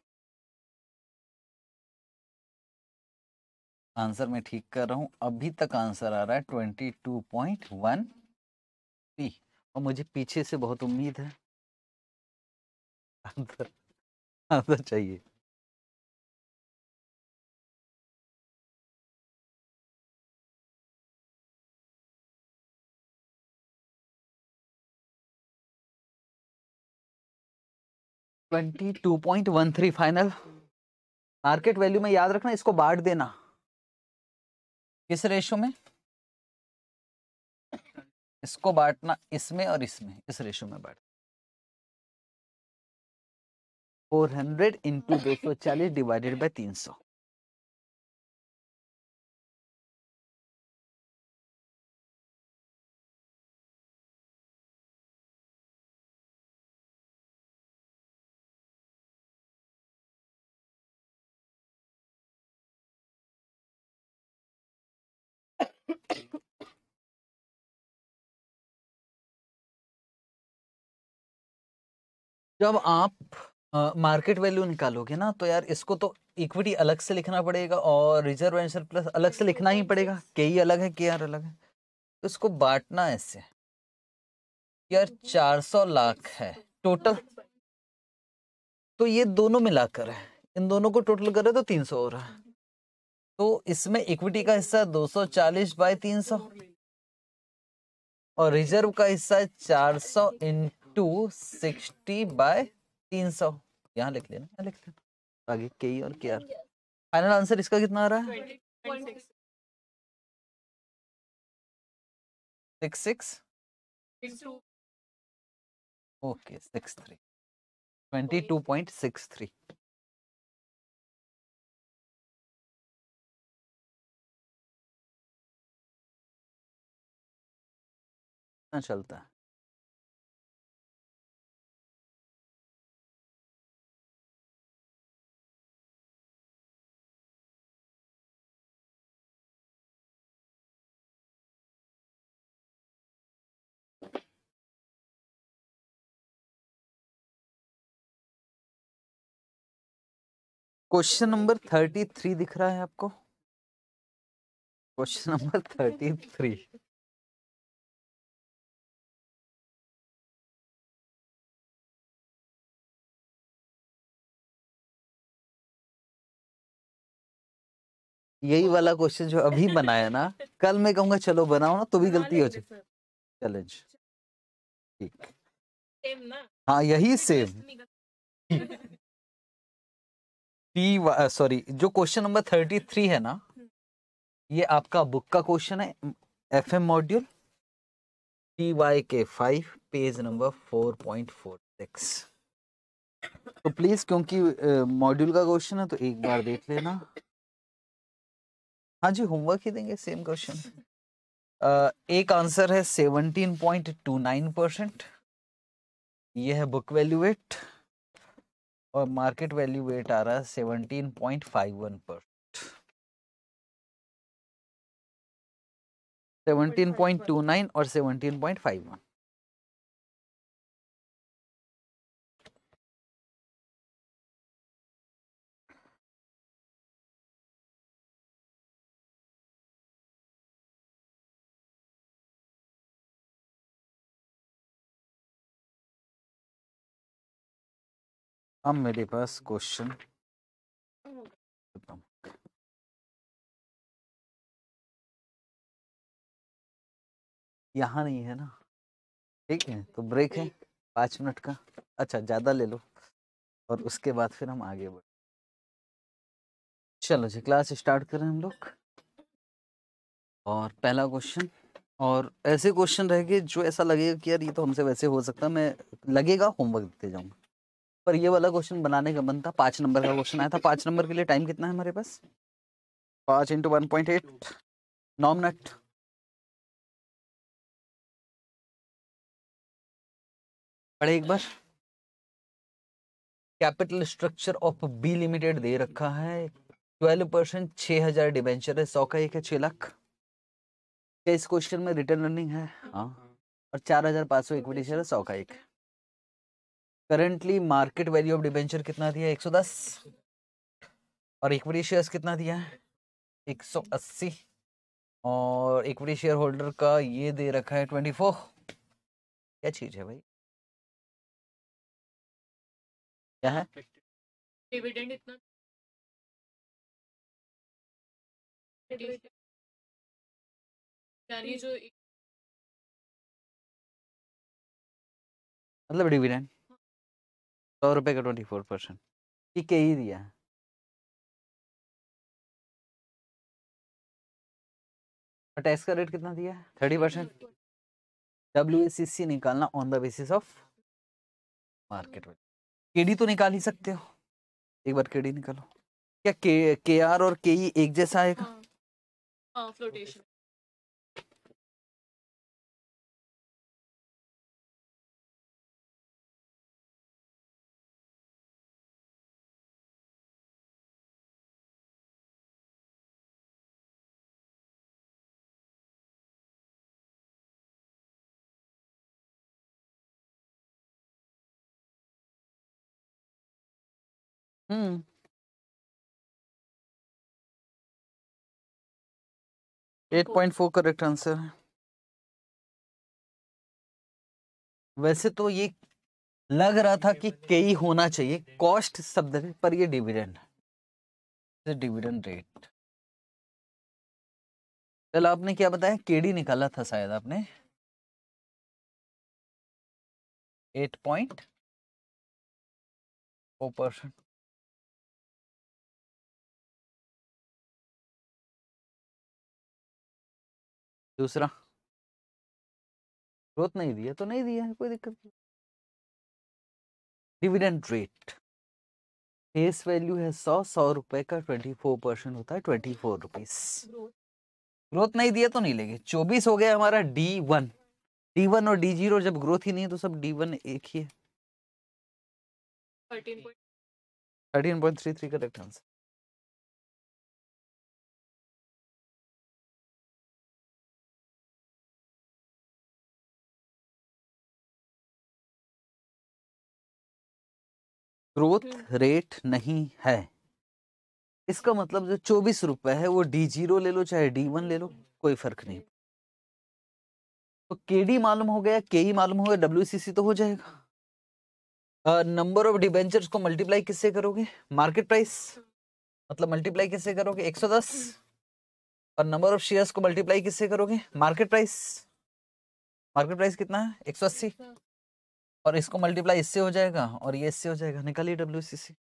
आंसर मैं ठीक कर रहा हूँ अभी तक आंसर आ रहा है twenty two point one P और मुझे पीछे से बहुत उम्मीद है आंसर आंसर चाहिए twenty two point one three final market value में याद रखना इसको बांट देना किस रेशो में इसको बांटना इसमें और इसमें इस रेशो में बांट फोर हंड्रेड इंटू दो सौ चालीस डिवाइडेड बाई तीन सौ जब आप मार्केट वैल्यू निकालोगे ना तो यार इसको तो इक्विटी अलग से लिखना पड़ेगा और रिजर्व एंसर प्लस अलग से लिखना ही पड़ेगा के ही अलग है के आर अलग है तो इसको बांटना ऐसे यार सौ लाख है टोटल तो ये दोनों मिलाकर है इन दोनों को टोटल करे तो सौ हो रहा है तो इसमें इक्विटी का हिस्सा दो सौ चालीस बाय तीन सौ और रिजर्व का हिस्सा चार सौ टू सिक्सटी बाय तीन सौ यहाँ लिख लेना यहाँ लिख लेना आगे के और के आर फाइनल आंसर इसका कितना आ रहा है six six okay six three twenty two point six three चलता है क्वेश्चन नंबर थर्टी थ्री दिख रहा है आपको क्वेश्चन नंबर थर्टी थ्री यही वाला क्वेश्चन जो अभी बनाया ना कल मैं कहूंगा चलो बनाओ ना तो भी गलती हो जाए चैलेंज ठीक हाँ यही सेम पी सॉरी जो क्वेश्चन नंबर थर्टी थ्री है ना ये आपका बुक का क्वेश्चन है F M module P Y के five page number four point four six तो प्लीज क्योंकि मॉड्यूल का क्वेश्चन है तो एक बार देख लेना हाँ जी होमवर्क ही देंगे सेम क्वेश्चन एक आंसर है seventeen point two nine percent ये है बुक वैल्यूएट और मार्केट वैल्यू वेट आ रहा है सेवनटीन पॉइंट फाइव वन पर सेवनटीन पॉइंट टू नाइन और सेवनटीन पॉइंट फाइव वन अब मेरे पास हम्म। क्वेश्चन यहाँ नहीं है ना ठीक है तो ब्रेक है पाँच मिनट का अच्छा ज़्यादा ले लो और उसके बाद फिर हम आगे बढ़ चलो जी क्लास स्टार्ट करें हम लोग और पहला क्वेश्चन और ऐसे क्वेश्चन रहेंगे जो ऐसा लगेगा कि यार ये तो हमसे वैसे हो सकता मैं लगेगा होमवर्क देते जाऊँगा पर ये वाला क्वेश्चन बनाने का मन था पांच नंबर का क्वेश्चन आया था पांच नंबर के लिए टाइम कितना है हमारे पास पांच इंटू वन पॉइंट एट नौ मिनट पढ़े एक बार capital structure of B limited दे रखा है ट्वेल्व परसेंट छह हजार डिवेंचर है सौ का एक है छह लाख क्या इस क्वेश्चन में रिटर्न अर्निंग है हाँ और चार हजार पाँच सौ इक्विटी शेयर है सौ का एक है currently market value of debenture कितना दिया एक सौ दस और इक्विटी शेयर्स कितना दिया है एक सौ अस्सी और इक्विटी शेयर होल्डर का ये दे रखा है ट्वेंटी फोर क्या चीज है भाई क्या है डिविडेंड इतना यानी जो मतलब डिविडेंड सौ रुपये का ट्वेंटी फोर परसेंट ठीक है ही दिया है टैक्स का रेट कितना दिया है थर्टी परसेंट डब्ल्यू निकालना on the basis of market value KD तो निकाल ही सकते हो एक बार केडी निकालो क्या के के आर और के ई एक जैसा आएगा हाँ, हाँ, फ्लोटेशन Mm. एट तो पॉइंट फोर करेक्ट आंसर है। वैसे तो ये लग रहा था कि कई होना चाहिए कॉस्ट शब्द पर ये डिविडेंड है डिविडेंड रेट कल आपने क्या बताया केडी निकाला था शायद आपने एट पॉइंट फोर परसेंट दूसरा ग्रोथ नहीं दिया तो नहीं दिया कोई दिक्कत नहीं डिविडेंड रेट फेस वैल्यू है सौ सौ रुपए का ट्वेंटी फोर परसेंट होता है ट्वेंटी फोर रुपीज ग्रोथ नहीं दिया तो नहीं लेंगे चौबीस हो गया हमारा डी वन डी वन और डी जीरो जब ग्रोथ ही नहीं है तो सब डी वन एक ही है thirteen point three three correct answer growth hmm. Rate नहीं है इसका मतलब जो चौबीस रुपए है वो डी जीरो ले लो चाहे डी वन ले लो कोई फर्क नहीं हम्म। तो के डी मालूम हो गया के ई मालूम हो गया डब्ल्यू सी सी तो हो जाएगा नंबर ऑफ डिबेंचर्स को मल्टीप्लाई किससे करोगे मार्केट प्राइस हम्म। मतलब मल्टीप्लाई किससे करोगे 110 और नंबर ऑफ शेयर्स को मल्टीप्लाई किससे करोगे मार्केट प्राइस मार्केट प्राइस कितना है 180 और इसको मल्टीप्लाई इससे हो जाएगा और ये इससे हो जाएगा निकालिए डब्ल्यू सी सी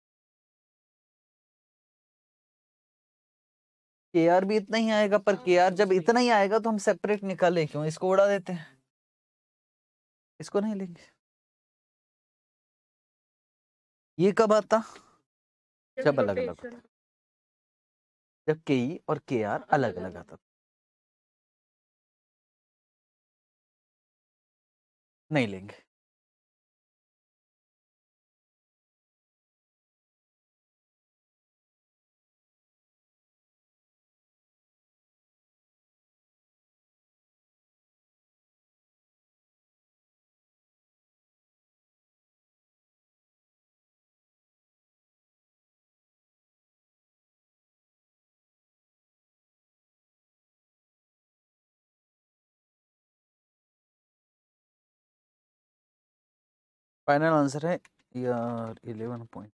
के आर भी इतना ही आएगा पर के आर हाँ, जब इतना ही आएगा तो हम सेपरेट निकाले क्यों इसको उड़ा देते हैं इसको नहीं लेंगे ये कब आता जब अलग अलग होता जब के ई e और के आर अलग अलग आता नहीं लेंगे फाइनल आंसर है यार इलेवन पॉइंट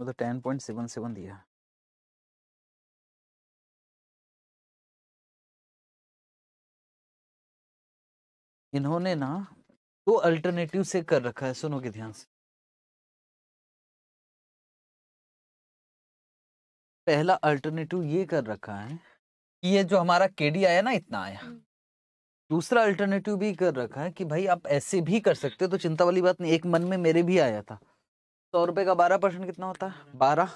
मतलब टेन पॉइंट सेवन सेवन दिया इन्होंने ना दो अल्टरनेटिव से कर रखा है के ध्यान से पहला अल्टरनेटिव ये कर रखा है कि ये जो हमारा केडी आया ना इतना आया हम्म। दूसरा अल्टरनेटिव भी कर रखा है कि भाई आप ऐसे भी कर सकते हो तो चिंता वाली बात नहीं एक मन में मेरे भी आया था सौ रुपए का बारह परसेंट कितना होता है बारह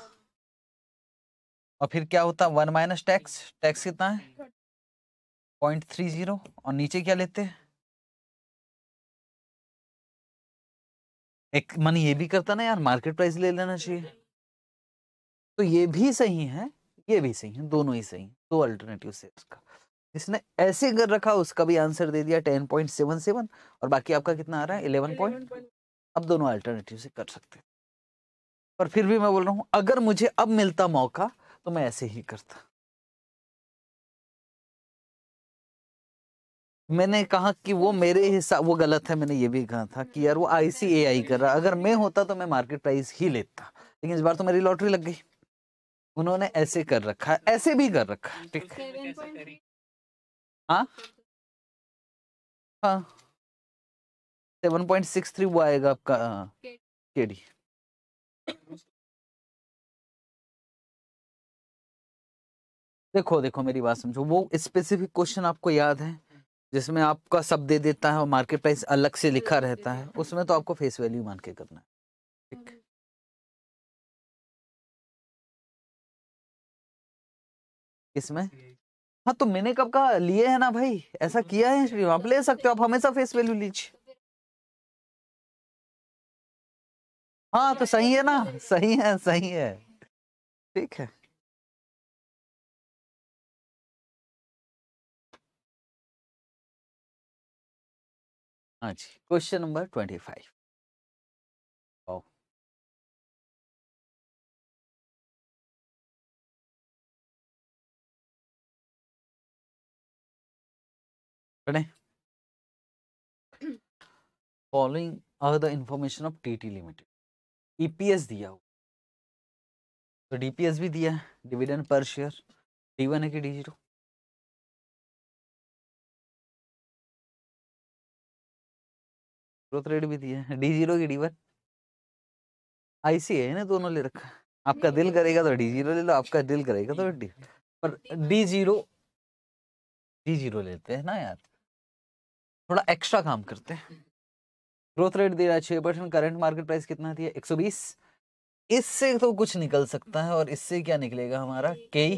और फिर क्या होता है वन माइनस टैक्स टैक्स कितना है पॉइंट थ्री जीरो और नीचे क्या लेते हैं एक मन ये भी करता ना यार मार्केट प्राइस ले लेना चाहिए तो ये भी सही है ये भी सही है दोनों ही सही है दो अल्टरनेटिव से इसका इसने ऐसे कर रखा उसका भी आंसर दे दिया टेन पॉइंट सेवन सेवन और बाकी आपका कितना आ रहा है इलेवन पॉइंट अब दोनों अल्टरनेटिव से कर सकते हैं पर फिर भी मैं बोल रहा हूं अगर मुझे अब मिलता मौका तो मैं ऐसे ही करता मैंने कहा कि वो मेरे हिसाब वो गलत है मैंने ये भी कहा था कि यार वो आई सी ए आई कर रहा अगर मैं होता तो मैं मार्केट प्राइस ही लेता लेकिन इस बार तो मेरी लॉटरी लग गई उन्होंने ऐसे कर रखा ऐसे भी कर रखा हम्म, ठीक है तो सेवन पॉइंट सिक्स थ्री वो आएगा आपका के देखो देखो मेरी बात समझो वो स्पेसिफिक क्वेश्चन आपको याद है जिसमें आपका सब दे देता है और मार्केट प्राइस अलग से लिखा रहता है उसमें तो आपको फेस वैल्यू मान के करना है ठीक इसमें हाँ तो मैंने कब का लिए है ना भाई ऐसा किया है श्री आप ले सकते हो आप हमेशा फेस वैल्यू लीजिए हाँ तो सही है ना सही है सही है ठीक है हाँ जी question number twenty five following information of the information of TT Limited. E दिया हुआ तो DPS भी दिया है dividend per share D one है कि डी जीरो ग्रोथ रेट भी दिया है डी जीरो की डी वन आईसी है ना दोनों ले रखा है आपका दिल करेगा तो डी जीरो ले लो आपका दिल करेगा तो डी पर डी जीरो डी जीरो लेते हैं ना यार थोड़ा एक्स्ट्रा काम करते हैं ग्रोथ रेट दे रहा है छः परसेंट करंट मार्केट प्राइस कितना थी एक सौ बीस इससे तो कुछ निकल सकता है और इससे क्या निकलेगा हमारा कई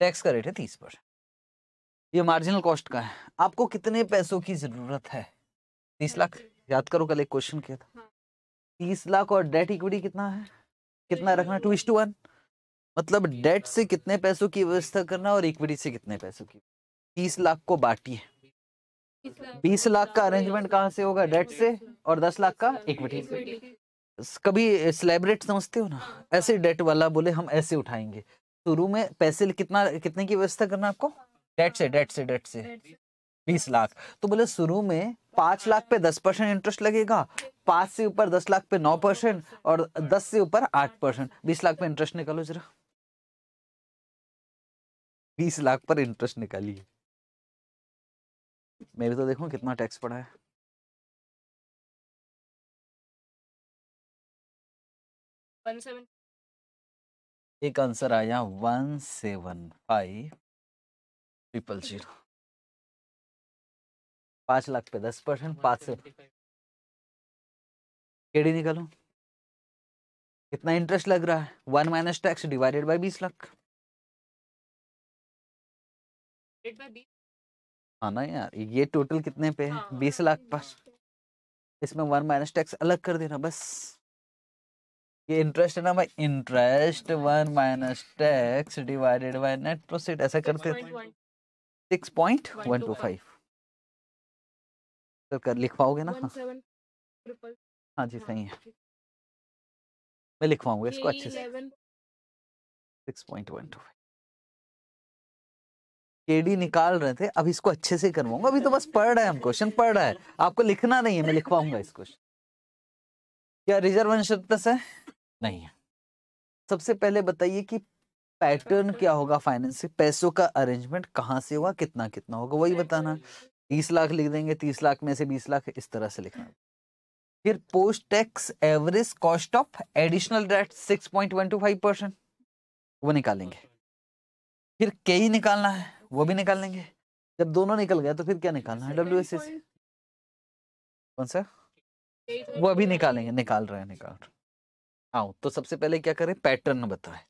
टैक्स का रेट है तीस परसेंट ये मार्जिनल कॉस्ट का है आपको कितने पैसों की ज़रूरत है तीस लाख याद करो कल एक क्वेश्चन किया था हाँ। तीस लाख और डेट इक्विटी कितना है कितना रखना टू इज टू वन मतलब डेट से कितने पैसों की व्यवस्था करना और इक्विटी से कितने पैसों की तीस लाख को बांटिए बीस लाख का अरेंजमेंट कहाँ से होगा डेट से और दस लाख का इक्विटी से कभी सेलेब्रेट समझते हो ना ऐसे डेट हाँ। वाला बोले हम ऐसे उठाएंगे शुरू में पैसे कितना कितने की व्यवस्था करना आपको डेट से डेट से डेट से बीस लाख तो बोले शुरू में पांच लाख पे दस परसेंट इंटरेस्ट लगेगा पांच से ऊपर दस लाख पे नौ परसेंट और दस से ऊपर आठ परसेंट बीस लाख पे इंटरेस्ट निकालो जरा बीस लाख पर इंटरेस्ट निकालिए मैं भी तो देखूँ कितना टैक्स पड़ा है एक आंसर आया one seven five triple zero पाँच लाख पे दस परसेंट पाँच से केडी निकालो कितना इंटरेस्ट लग रहा है one minus tax divided by बीस लाख हाँ ना यार ये टोटल कितने पे है हाँ, बीस लाख पर इसमें वन माइनस टैक्स अलग कर देना बस ये इंटरेस्ट है ना भाई interest one minus tax divided by net profit ऐसा करते six point one two five तो कर लिख पाओगे ना हाँ हाँ जी हाँ, सही है मैं लिखवाऊंगा इसको अच्छे से six point one two five KD निकाल रहे थे अब इसको अच्छे से करवाऊंगा अभी तो बस पढ़ रहे हैं हम क्वेश्चन पढ़ रहे हैं आपको लिखना नहीं है मैं लिखवाऊंगा इस क्वेश्चन क्या रिजर्वेशन है नहीं है सबसे पहले बताइए कि पैटर्न क्या होगा फाइनेंस पैसों का अरेंजमेंट कहाँ से होगा कितना कितना होगा वही बताना तीस लाख लिख देंगे तीस लाख में से बीस लाख इस तरह से लिखना फिर post tax average cost of additional debt six point one two five percent वो निकालेंगे फिर के ही e निकालना है वो भी निकाल लेंगे जब दोनों निकल गए तो फिर क्या निकालना है डब्ल्यू एस एस कौन सा वो अभी निकालेंगे निकाल रहे हैं निकाल रहे आओ हाँ, तो सबसे पहले क्या करें पैटर्न बताए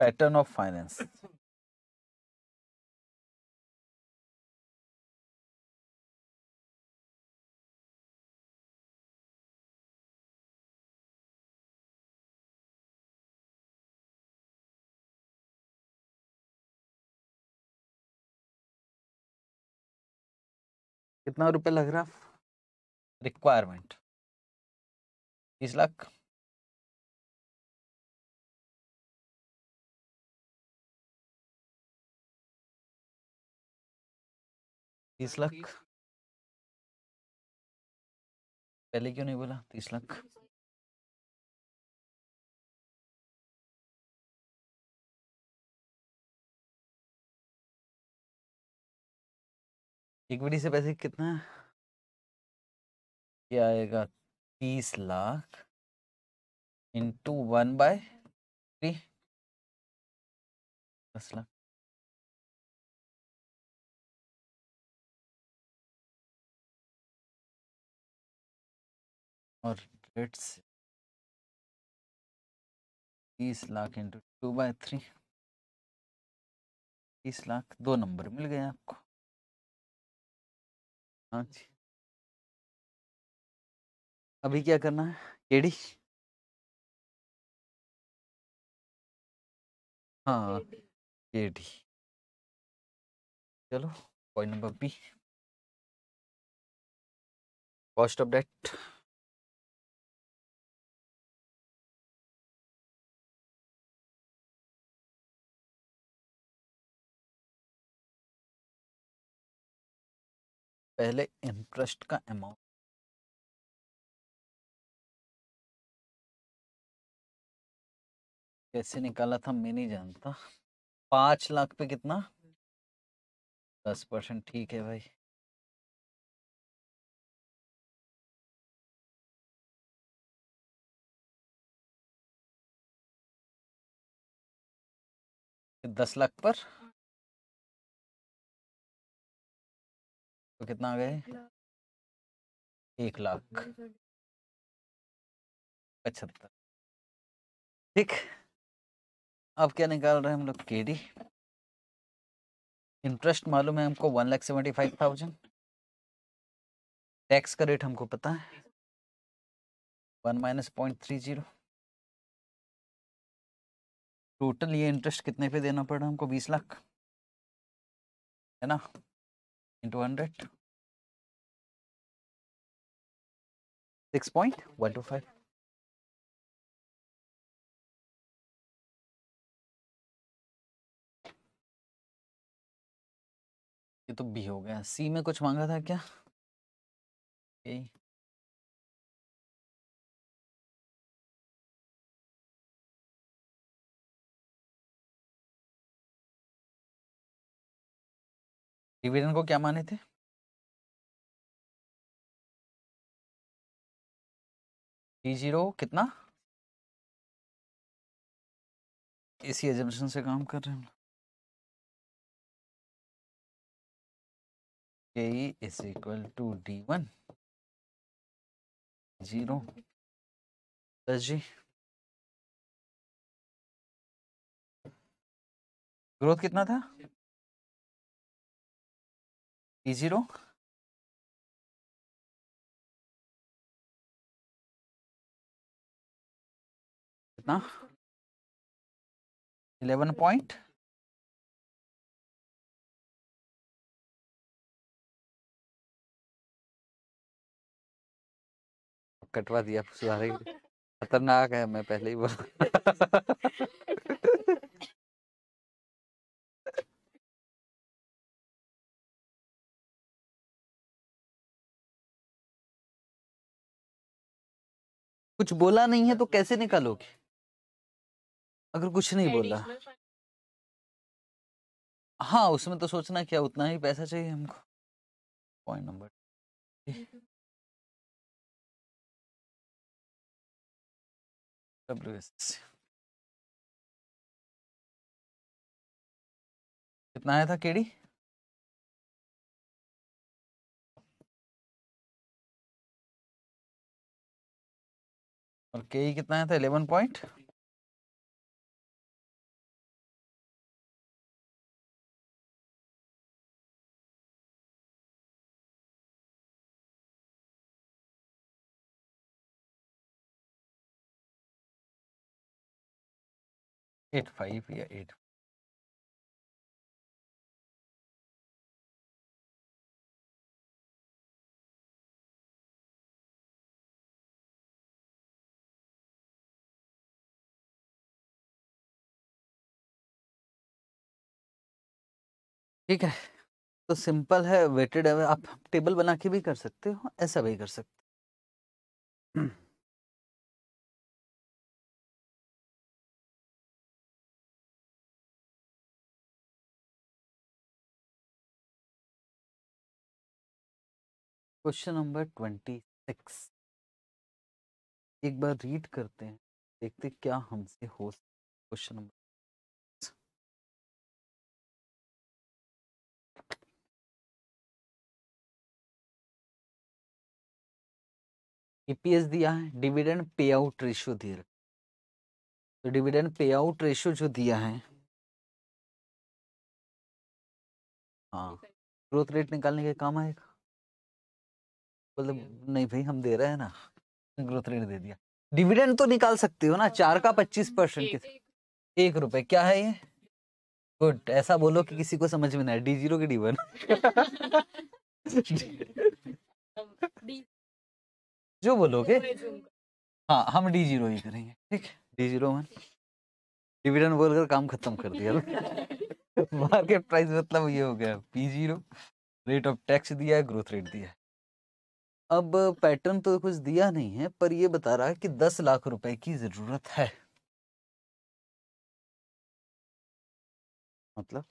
पैटर्न ऑफ फाइनेंस कितना रुपए लग रहा रिक्वायरमेंट तीस लाख तीस लाख पहले क्यों नहीं बोला तीस लाख इक्विटी से पैसे कितना ये आएगा तीस lakh into one by three दस लाख और रेट्स से तीस lakh into two by three तीस लाख दो नंबर मिल गए आपको हाँ जी अभी क्या करना है केडी हाँ केडी चलो point number B cost of debt पहले इंटरेस्ट का अमाउंट कैसे निकाला था मैं नहीं जानता पांच लाख पे कितना दस परसेंट ठीक है भाई दस लाख पर तो कितना आ गए एक लाख पचहत्तर हाँ हाँ अच्छा, तो ठीक अब क्या निकाल रहे हैं हम लोग के डी इंटरेस्ट मालूम है हमको one lakh seventy five thousand tax का रेट हमको पता है one minus point three zero total ये इंटरेस्ट कितने पे देना पड़ रहा है हमको बीस लाख है ना into 100 6.125 ये तो बी हो गया सी में कुछ मांगा था क्या ए डिवीजन को क्या माने थे टी जीरो कितना इसी एजम्पन से काम कर रहे हैं K is equal to D one zero G growth कितना था E0 कितना इलेवन पॉइंट कटवा दिया सुधारे खतरनाक है मैं पहले ही बोला कुछ बोला नहीं है तो कैसे निकालोगे अगर कुछ नहीं बोला हाँ उसमें तो सोचना क्या उतना ही पैसा चाहिए हमको पॉइंट नंबर हम्म, हम्म। कितना आया था केड़ी और के ही कितना था इलेवन पॉइंट एट फाइव या एट ठीक है तो सिंपल है वेटेड है आप टेबल बना के भी कर सकते हो ऐसा भी कर सकते hmm. Question number twenty six एक बार रीड करते हैं देखते क्या हमसे हो क्वेश्चन नंबर ईपीएस दिया है डिविडेंड पे आउट रेशियो दे दिया तो डिविडेंड पे आउट रेशियो जो दिया है हाँ ग्रोथ रेट निकालने के काम आएगा मतलब नहीं भाई हम दे रहे हैं ना ग्रोथ रेट दे दिया डिविडेंड तो निकाल सकते हो ना चार का पच्चीस परसेंट किस एक रुपए क्या है ये गुड ऐसा बोलो कि किसी को समझ में ना आए डी जीरो की डी वन जो बोलोगे हाँ हम डी जीरो ही करेंगे ठीक है डी जीरो वन डिविडेंड बोलकर काम खत्म कर दिया मार्केट प्राइस मतलब ये हो गया P zero rate of tax दिया है ग्रोथ रेट दिया है अब पैटर्न तो कुछ दिया नहीं है पर ये बता रहा है कि दस लाख रुपए की जरूरत है मतलब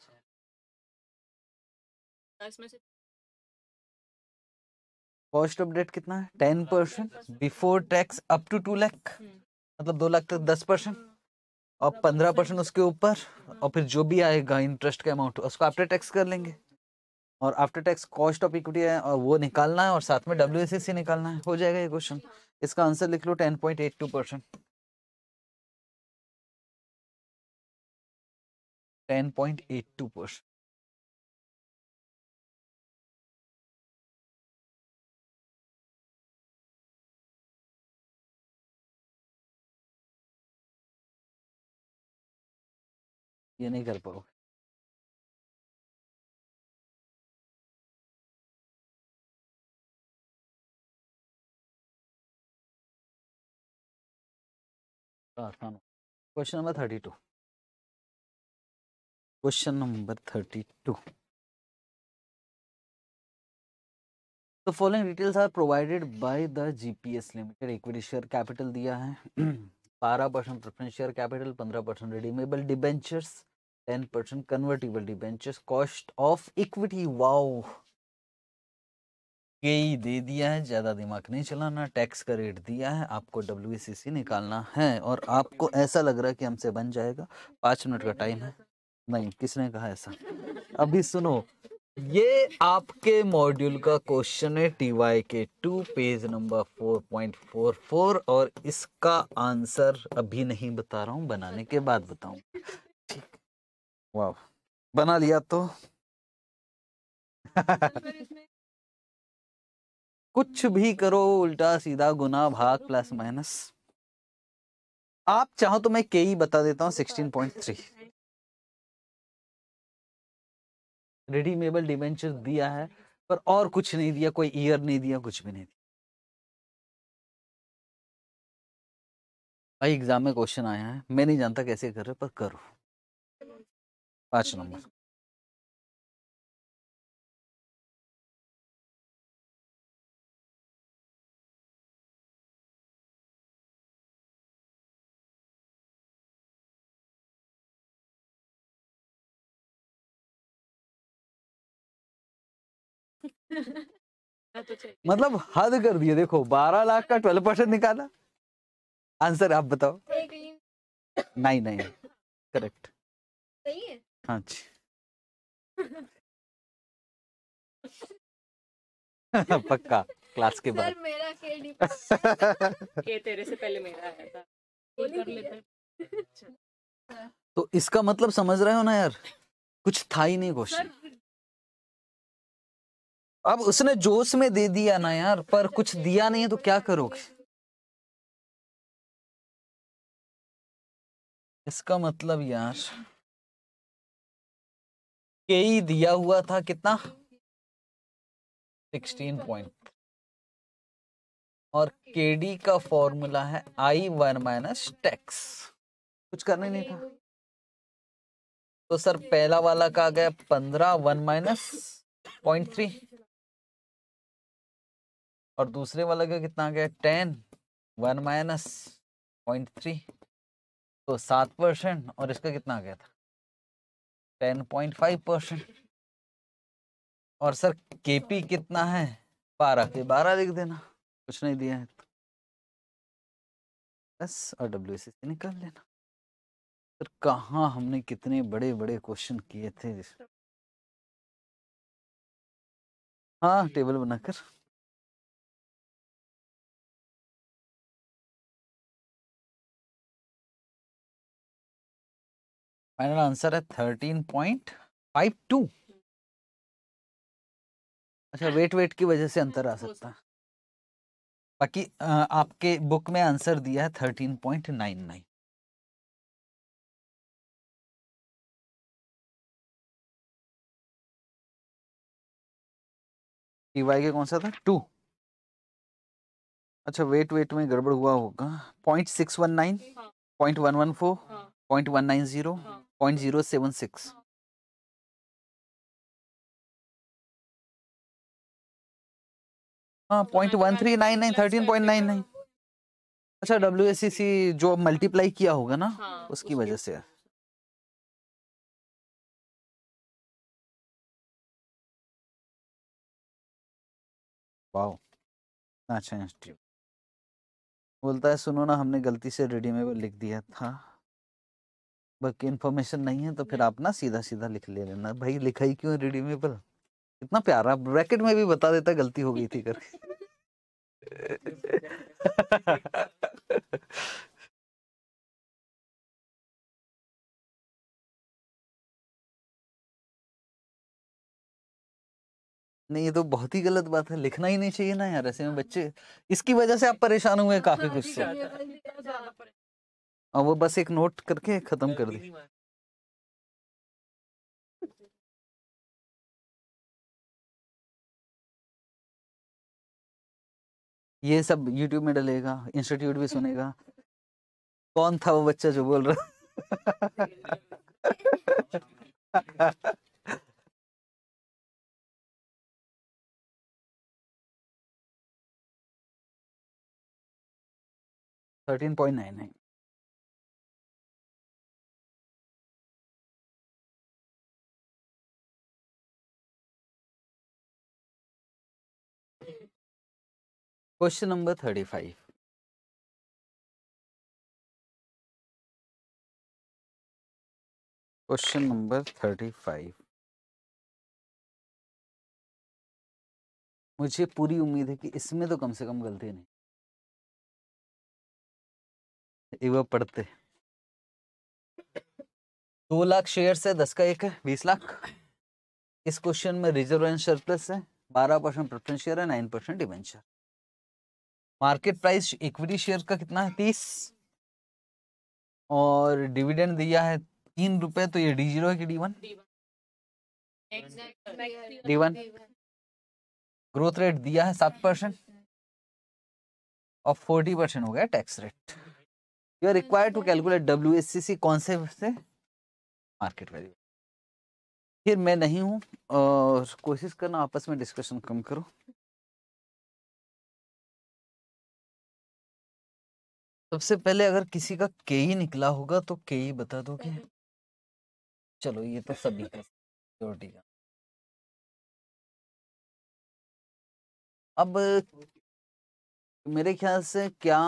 हाँ, कॉस्ट ऑफ डेट कितना है ten percent before tax up to two lakh मतलब दो लाख तक दस परसेंट और पंद्रह परसेंट उसके ऊपर और फिर जो भी आएगा इंटरेस्ट का अमाउंट उसको आफ्टर टैक्स कर लेंगे और after tax cost of equity है और वो निकालना है और साथ में डब्ल्यू सी e निकालना है हो जाएगा ये क्वेश्चन इसका आंसर लिख लो ten point eight two percent ten point eight two percent ये नहीं कर पाओगे आसान question number thirty two question number thirty two तो following details are provided by the GPS limited equity share capital दिया है बारह परसेंट प्रेफरेंस शेयर कैपिटल पंद्रह percent redeemable debentures ten percent convertible debenture cost of equity वाओ के ही दे दिया है ज़्यादा दिमाग नहीं चलाना टैक्स का रेट दिया है आपको डब्ल्यू निकालना है और आपको ऐसा लग रहा है कि हमसे बन जाएगा पाँच मिनट का टाइम है नहीं किसने कहा ऐसा अभी सुनो ये आपके मॉड्यूल का क्वेश्चन है T Y K two page number four point four four और इसका आंसर अभी नहीं बता रहा हूँ बनाने के बाद बताऊँ वाह बना लिया तो कुछ भी करो उल्टा सीधा गुना भाग प्लस माइनस आप चाहो तो मैं के ही e बता देता हूं sixteen point three redeemable debenture दिया है पर और कुछ नहीं दिया कोई ईयर नहीं दिया कुछ भी नहीं दिया भाई एग्जाम में क्वेश्चन आया है मैं नहीं जानता कैसे कर रहे पर करो पाँच नंबर हाँ, तो मतलब हद कर दिए देखो बारह लाख का ट्वेल्व परसेंट निकाला आंसर आप बताओ नहीं नहीं करेक्ट सही है हाँ जी पक्का क्लास के बाद मेरा के तेरे से पहले मेरा आया था कर लेते अच्छा। तो इसका मतलब समझ रहे हो ना यार कुछ था ही नहीं क्वेश्चन अब उसने जोश में दे दिया ना यार पर अच्छा, कुछ दिया नहीं है तो क्या करोगे इसका मतलब यार के ही दिया हुआ था कितना सिक्सटीन पॉइंट और के डी का फॉर्मूला है आई वन माइनस टैक्स कुछ करने नहीं था तो सर पहला वाला का गया पंद्रह वन माइनस पॉइंट थ्री और दूसरे वाला का कितना आ गया ten one minus point three तो सात परसेंट और इसका कितना आ गया था टेन पॉइंट फाइव परसेंट और सर केपी कितना है बारह के बारह लिख देना कुछ नहीं दिया है तो बस और डब्ल्यू सी निकाल लेना सर कहाँ हमने कितने बड़े बड़े क्वेश्चन किए थे हाँ टेबल बनाकर फाइनल आंसर है थर्टीन पॉइंट फाइव टू अच्छा वेट वेट की वजह से अंतर आ सकता है बाकी आपके बुक में आंसर दिया है thirteen point nine nine Y K कौन सा था टू अच्छा वेट वेट में गड़बड़ हुआ होगा point six one nine point one one four point one nine zero point zero seven six हाँ point one three nine nine thirteen point nine nine अच्छा डब्ल्यू एस सी सी जो multiply किया होगा ना हाँ, उसकी वजह से वाह अच्छा इंस्टीट्यूट बोलता है सुनो ना हमने गलती से रेडीमेबल लिख दिया था बाकी इन्फॉर्मेशन नहीं है तो फिर हम्म। आप ना सीधा सीधा लिख ले लेना भाई लिखा ही क्यों रिडीमेबल इतना प्यारा ब्रैकेट में भी बता देता गलती हो गई थी करके नहीं ये तो बहुत ही गलत बात है लिखना ही नहीं चाहिए ना यार ऐसे में बच्चे इसकी वजह से आप परेशान हुए काफी हाँ, कुछ से और वो बस एक नोट करके खत्म कर दी ये सब यूट्यूब में डलेगा इंस्टीट्यूट भी सुनेगा कौन था वो बच्चा जो बोल रहा thirteen point nine nine question number thirty five question number thirty five मुझे पूरी उम्मीद है कि इसमें तो कम से कम गलती नहीं एक बार पढ़ते दो लाख शेयर है दस का एक है बीस लाख इस क्वेश्चन में रिजर्वेंस सरप्लस है बारह परसेंट प्रेफरेंस शेयर है nine percent debenture market price equity share का कितना है तीस और डिविडेंड दिया है तीन रुपए तो ये डी जीरो है कि D one D one growth rate दिया है सात परसेंट और फोर्टी परसेंट हो गया tax rate you are required to calculate W S C C कौन से मार्केट वैल्यू फिर मैं नहीं हूँ और कोशिश करना आपस में डिस्कशन कम करो सबसे पहले अगर किसी का के ही निकला होगा तो के ही बता दो क्या हम्म। चलो ये तो सभी का सिक्योरिटी का अब मेरे ख्याल से क्या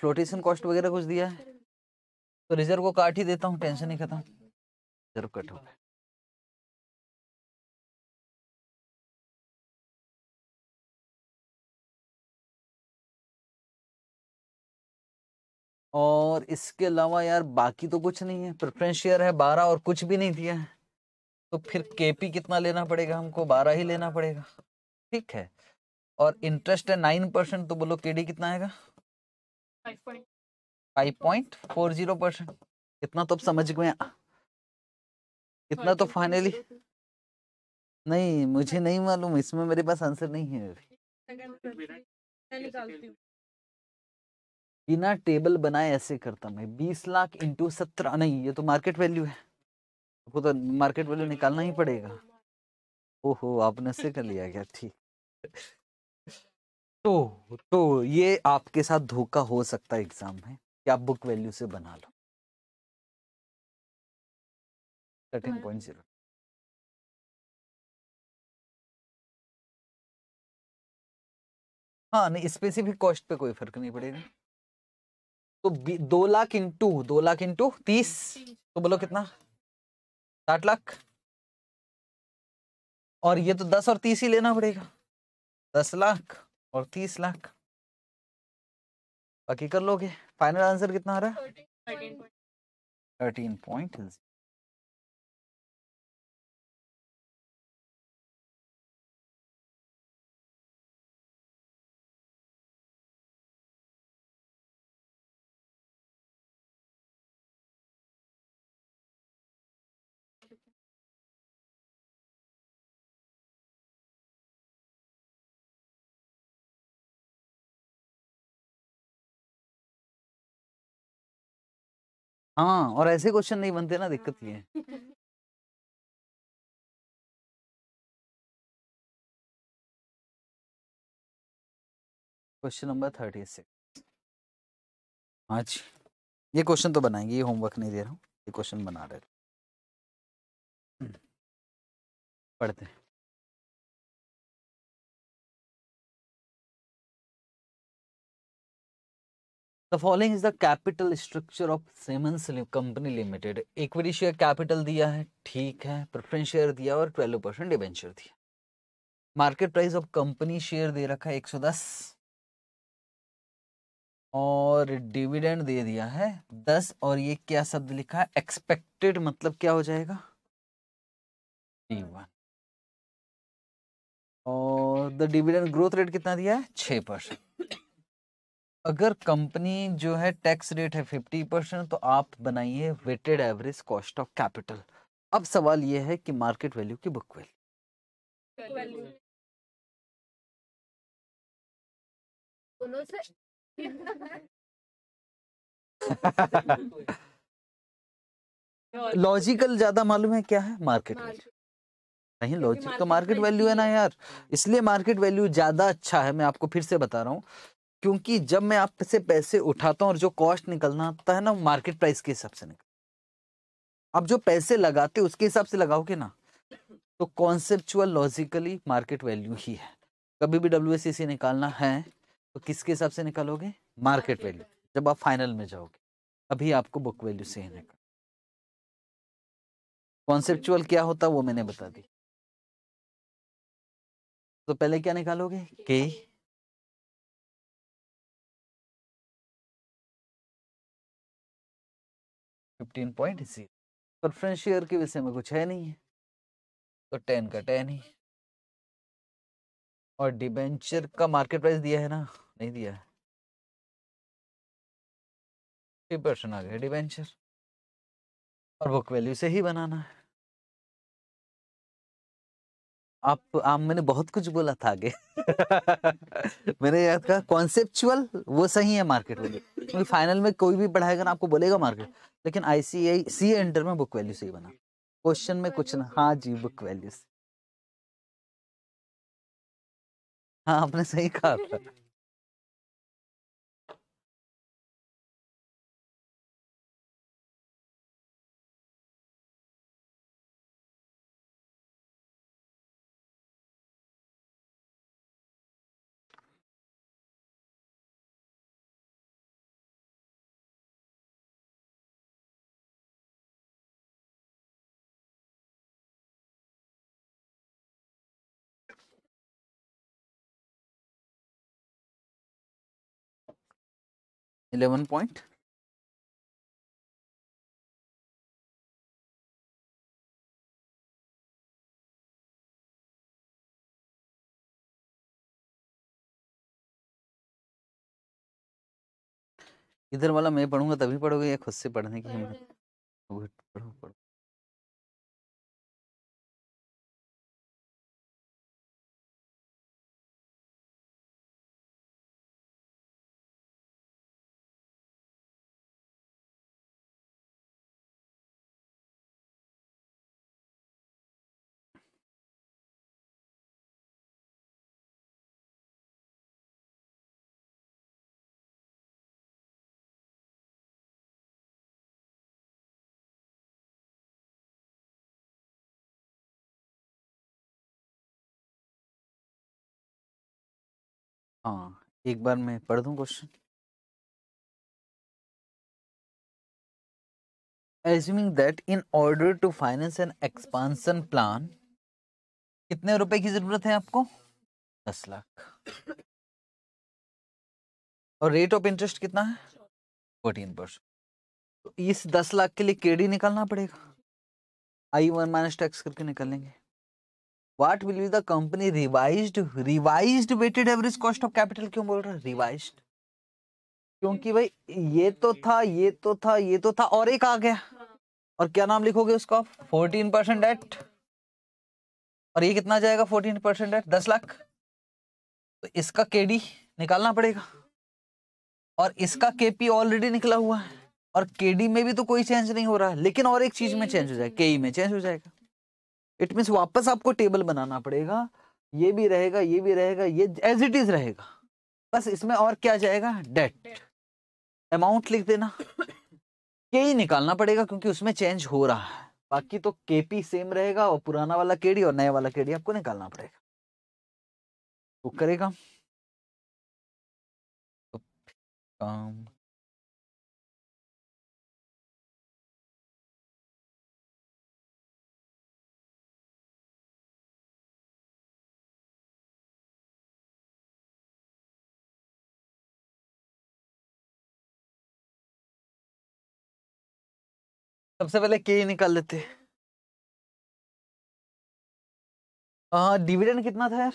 फ्लोटेशन कॉस्ट वगैरह कुछ दिया है अच्छा। तो रिजर्व को काट ही देता हूँ टेंशन ही खत्म रिजर्व हाँ। कट हो गया और इसके अलावा यार बाकी तो कुछ नहीं है प्रेफरेंस शेयर है बारह और कुछ भी नहीं दिया है तो फिर केपी कितना लेना पड़ेगा हमको बारह ही लेना पड़ेगा ठीक है और इंटरेस्ट है नाइन परसेंट तो बोलो केडी कितना आएगा five point four zero percent इतना तो अब समझ गए इतना तो फाइनली नहीं मुझे नहीं मालूम इसमें मेरे पास आंसर नहीं है अभी बिना टेबल बनाए ऐसे करता मैं बीस लाख इंटू सत्रह नहीं ये तो मार्केट वैल्यू है आपको तो मार्केट वैल्यू निकालना ही पड़ेगा ओहो आपने से कर लिया क्या ठीक तो तो ये आपके साथ धोखा हो सकता है एग्जाम में कि आप बुक वैल्यू से बना लो थर्टीन पॉइंट जीरो हाँ नहीं स्पेसिफिक कॉस्ट पे कोई फर्क नहीं पड़ेगा तो दो लाख इंटू दो लाख इंटू तीस तो बोलो कितना साठ लाख और ये तो दस और तीस ही लेना पड़ेगा दस लाख और तीस लाख बाकी कर लोगे फाइनल आंसर कितना आ रहा है थर्टीन पॉइंट हाँ और ऐसे क्वेश्चन नहीं बनते ना दिक्कत ये हाँ। है question number hmm. Thirty six आज हाँ ये क्वेश्चन तो बनाएंगे ये होमवर्क नहीं दे रहा हूँ ये क्वेश्चन बना रहे हम्म। पढ़ते हैं The following is the capital structure of Siemens Company Limited. Equity share capital दिया है ठीक है प्रेफरेंस शेयर दिया और 12 परसेंट डिवेंचर दिया market price of company share दे रखा है 110 और डिविडेंड दे दिया है 10 और ये क्या शब्द लिखा है एक्सपेक्टेड मतलब क्या हो जाएगा डी और द डिविडेंड ग्रोथ रेट कितना दिया है 6 परसेंट अगर कंपनी जो है टैक्स रेट है फिफ्टी परसेंट तो आप बनाइए weighted average cost of capital अब सवाल यह है कि मार्केट वैल्यू की बुक वैल्यू लॉजिकल ज्यादा मालूम है क्या है मार्केट वैल्यू नहीं लॉजिक का मार्केट वैल्यू है ना यार इसलिए मार्केट वैल्यू ज्यादा अच्छा है मैं आपको फिर से बता रहा हूँ क्योंकि जब मैं आपसे पैसे उठाता हूँ और जो कॉस्ट निकलना आता है ना मार्केट प्राइस के हिसाब से निकल आप जो पैसे लगाते हो उसके हिसाब से लगाओगे ना तो कॉन्सेप्चुअल लॉजिकली मार्केट वैल्यू ही है कभी भी डब्ल्यू एस e निकालना है तो किसके हिसाब से निकालोगे मार्केट वैल्यू जब आप फाइनल में जाओगे अभी आपको बुक वैल्यू से ही निकाल कॉन्सेप्चुअल क्या होता वो मैंने बता दी तो पहले क्या निकालोगे के fifteen point zero preference share के विषय में कुछ है नहीं है तो टेन का टेन ही और डिबेंचर का मार्केट प्राइस दिया है ना नहीं दिया है परसेंट आ गया डिबेंचर और बुक वैल्यू से ही बनाना है आप आप मैंने बहुत कुछ बोला था आगे मैंने याद कहा कॉन्सेप्चुअल वो सही है मार्केट में क्योंकि फाइनल में कोई भी पढ़ाएगा ना आपको बोलेगा मार्केट लेकिन I C I C enter में बुक वैल्यू सही बना क्वेश्चन में कुछ ना हाँ जी बुक वैल्यू हाँ आपने सही कहा 11 point इधर वाला मैं पढ़ूंगा तभी पढ़ोगे या खुद से पढ़ने की हिम्मत पढ़ो पढ़ो एक बार मैं पढ़ दूं question assuming that in order to finance an expansion plan कितने रुपए की जरूरत है आपको दस लाख और रेट ऑफ इंटरेस्ट कितना है फोर्टीन परसेंट तो इस दस लाख के लिए केडी निकालना पड़ेगा आई वन माइनस टैक्स करके निकालेंगे what will be the company revised revised weighted average cost of capital क्यों बोल रहा है रिवाइज्ड क्योंकि भाई ये तो था ये तो था ये तो था और एक आ गया और क्या नाम लिखोगे उसका फोर्टीन परसेंट और ये कितना जाएगा फोर्टीन परसेंट एट दस लाख तो इसका केडी निकालना पड़ेगा और इसका केपी ऑलरेडी निकला हुआ है और केडी में भी तो कोई चेंज नहीं हो रहा है लेकिन और एक चीज में चेंज हो जाएगा केई e में चेंज हो जाएगा इट मीन्स वापस आपको टेबल बनाना पड़ेगा ये भी रहेगा ये भी रहेगा ये एज इट इज रहेगा बस इसमें और क्या जाएगा डेट अमाउंट लिख देना के ही निकालना पड़ेगा क्योंकि उसमें चेंज हो रहा है बाकी तो केपी सेम रहेगा और पुराना वाला केडी और नया वाला केडी आपको निकालना पड़ेगा वो करेगा तो काम सबसे पहले के निकाल लेते डिविडेंड कितना था यार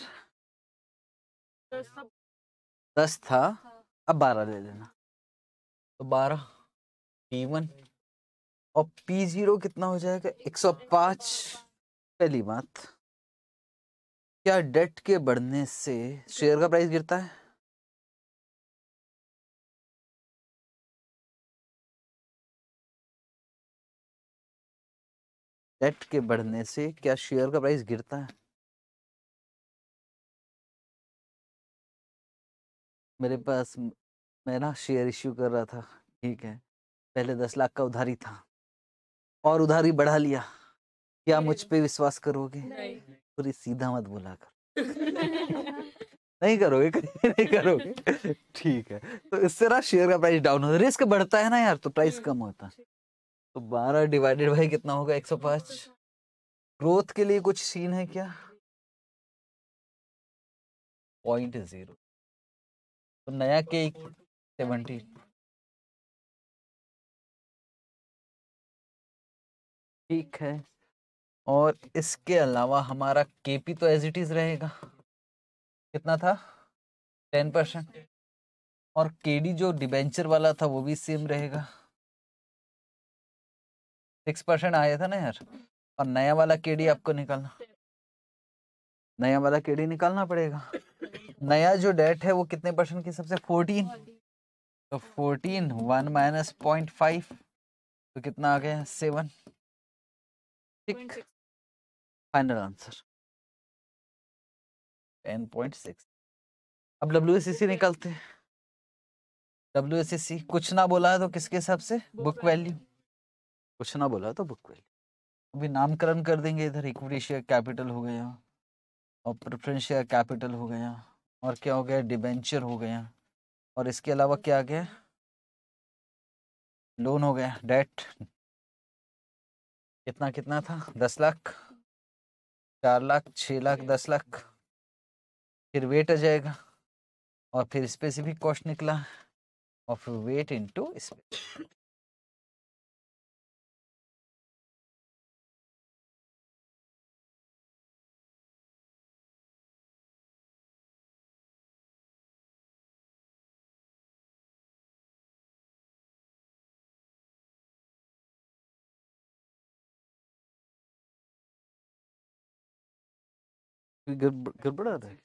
दस था हाँ। अब बारह ले लेना तो बारह पी वन और पी जीरो कितना हो जाएगा एक सौ पांच पहली बात क्या डेट के बढ़ने से शेयर का प्राइस गिरता है डेट के बढ़ने से क्या शेयर का प्राइस गिरता है मेरे पास मैं ना शेयर इश्यू कर रहा था ठीक है पहले दस लाख का उधारी था और उधारी बढ़ा लिया क्या मुझ पे विश्वास करोगे पूरी सीधा मत बोला कर नहीं करोगे नहीं करोगे ठीक है तो इससे ना शेयर का प्राइस डाउन होता है रिस्क बढ़ता है ना यार तो प्राइस कम होता है तो बारह डिवाइडेड बाई कितना होगा एक सौ पाँच ग्रोथ के लिए कुछ सीन है क्या पॉइंट जीरो तो नया केक सेवेंटी ठीक है और इसके अलावा हमारा केपी तो एज इट इज रहेगा कितना था टेन परसेंट और केडी जो डिबेंचर वाला था वो भी सेम रहेगा सिक्स परसेंट आया था ना यार और नया वाला केडी आपको निकालना नया वाला केडी निकालना पड़ेगा नया जो डेट है वो कितने परसेंट के सबसे फोर्टीन तो fourteen one minus point five तो कितना आ गया seven final answer ten point six अब डब्ल्यू एस सी सी निकलते डब्ल्यू एस सी सी कुछ ना बोला है तो किसके हिसाब से बुक वैल्यू कुछ ना बोला तो बुक वैल्यू अभी नामकरण कर देंगे इधर इक्विटी शेयर कैपिटल हो गया और प्रेफरेंस शेयर कैपिटल हो गया और क्या हो गया डिबेंचर हो गया और इसके अलावा क्या आ गया लोन हो गया डेट कितना कितना था दस लाख चार लाख छः लाख दस लाख फिर वेट आ जाएगा और फिर स्पेसिफिक कॉस्ट निकला और फिर वेट इनटू स्पेसिफिक गड़बड़ आ रहा है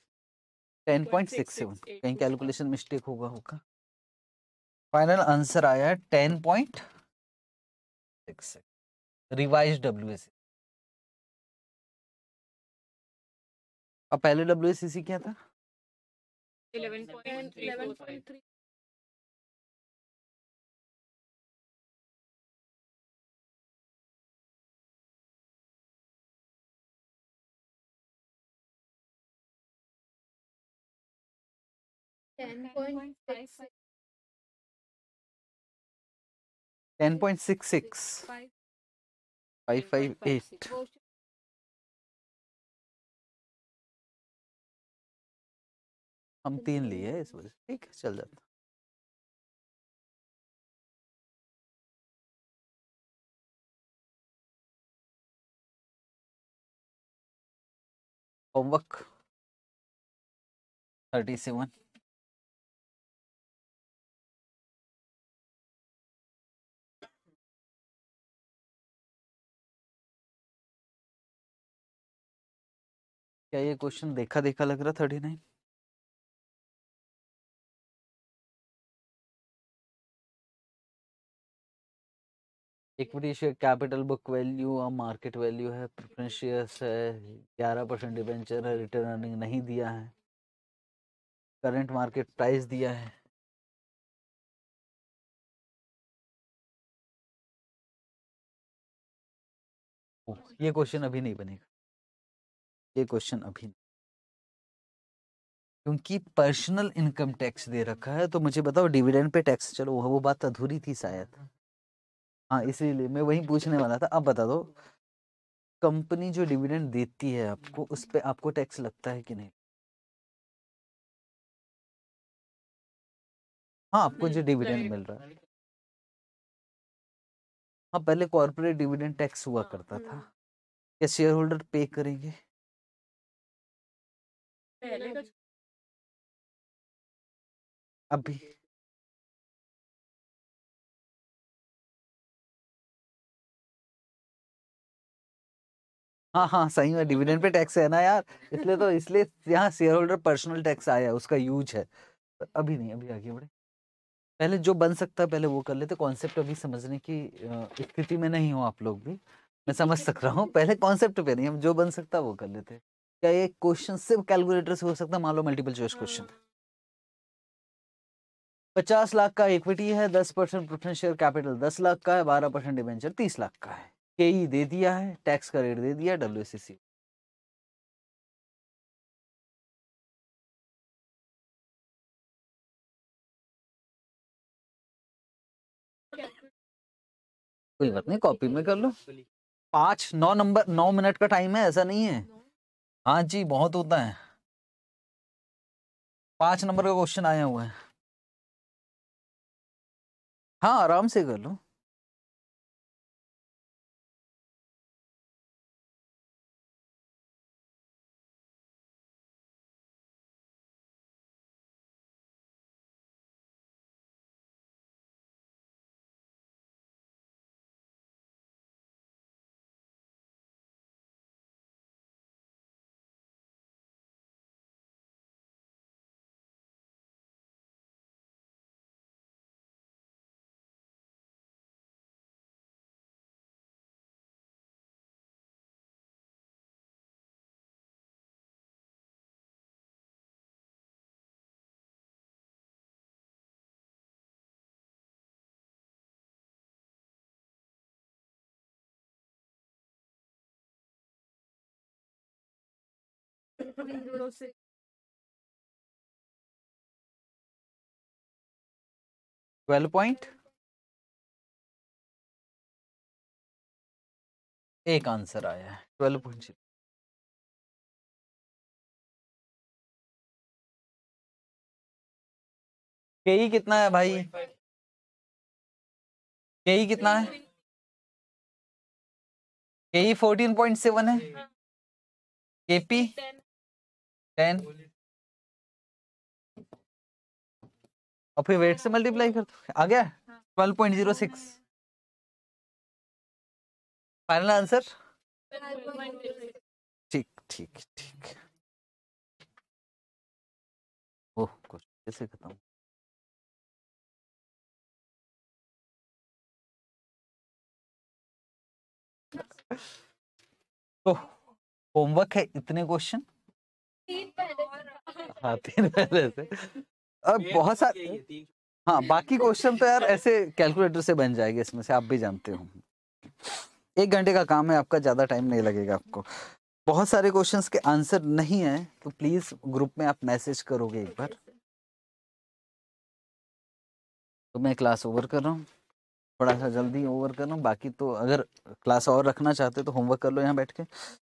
टेन पॉइंट सिक्स सेवन कहीं कैलकुलेशन मिस्टेक होगा होगा फाइनल आंसर आया है ten point six revise W S अब पहले डब्ल्यू क्या था 11.3 ten point six six five five eight हम तीन लिए इस वजह ठीक है चल जाता होमवर्क थर्टी सेवन क्या ये क्वेश्चन देखा देखा लग रहा thirty nine equity share capital book value और मार्केट वैल्यू है प्रिफरेंस शेयर्स है ग्यारह परसेंट डिवेंचर है रिटर्न अर्निंग नहीं दिया है करंट मार्केट प्राइस दिया है ये क्वेश्चन अभी नहीं बनेगा ये क्वेश्चन अभी क्योंकि पर्सनल इनकम टैक्स दे रखा है तो मुझे बताओ डिविडेंड पे टैक्स चलो वो वो बात अधूरी थी शायद हाँ इसीलिए मैं वही पूछने वाला था अब बता दो कंपनी जो डिविडेंड देती है आपको उस पर आपको टैक्स लगता है कि नहीं हाँ आपको जो डिविडेंड मिल रहा है हाँ पहले कॉर्पोरेट डिविडेंड टैक्स हुआ करता था क्या शेयर होल्डर पे करेंगे पहले का अभी हाँ हाँ सही है हाँ। डिविडेंड पे टैक्स है ना यार इसलिए तो इसलिए यहाँ शेयर होल्डर पर्सनल टैक्स आया है उसका यूज है अभी नहीं अभी आगे बढ़े पहले जो बन सकता है पहले वो कर लेते कॉन्सेप्ट अभी समझने की स्थिति में नहीं हो आप लोग भी मैं समझ सक रहा हूँ पहले कॉन्सेप्ट पे नहीं हम जो बन सकता वो कर लेते का ये क्वेश्चन सिर्फ कैलकुलेटर से हो सकता है मान लो मल्टीपल चॉइस क्वेश्चन पचास लाख का इक्विटी है दस परसेंट प्रेफरेंस शेयर कैपिटल दस लाख का है बारह परसेंट डिवेंचर तीस लाख का है के ई e दे दिया है टैक्स का रेट दे दिया डब्ल्यू सी सी कोई बात नहीं कॉपी में कर लो पांच नौ नंबर नौ मिनट का टाइम है ऐसा नहीं है हाँ जी बहुत होता है पांच नंबर का क्वेश्चन आया हुआ है हाँ आराम से कर लो ट्वेल्व पॉइंट एक आंसर आया है ट्वेल्व पॉइंट के ही कितना है भाई के ही कितना है के ही फोर्टीन पॉइंट सेवन है केपी टेन और फिर वेट से मल्टीप्लाई कर दो आ गया हाँ। Twelve point zero six final answer ठीक ठीक ठीक ओह कुछ कैसे हूँ तो होमवर्क है इतने क्वेश्चन हाँ तीन पहले से अब बहुत सारे हाँ बाकी क्वेश्चन तो यार ऐसे कैलकुलेटर से बन जाएंगे इसमें से आप भी जानते हो एक घंटे का काम है आपका ज़्यादा टाइम नहीं लगेगा आपको बहुत सारे क्वेश्चंस के आंसर नहीं है तो प्लीज़ ग्रुप में आप मैसेज करोगे एक बार तो मैं क्लास ओवर कर रहा हूँ थोड़ा सा जल्दी ओवर कर रहा हूँ बाकी तो अगर क्लास और रखना चाहते हो तो होमवर्क कर लो यहाँ बैठ के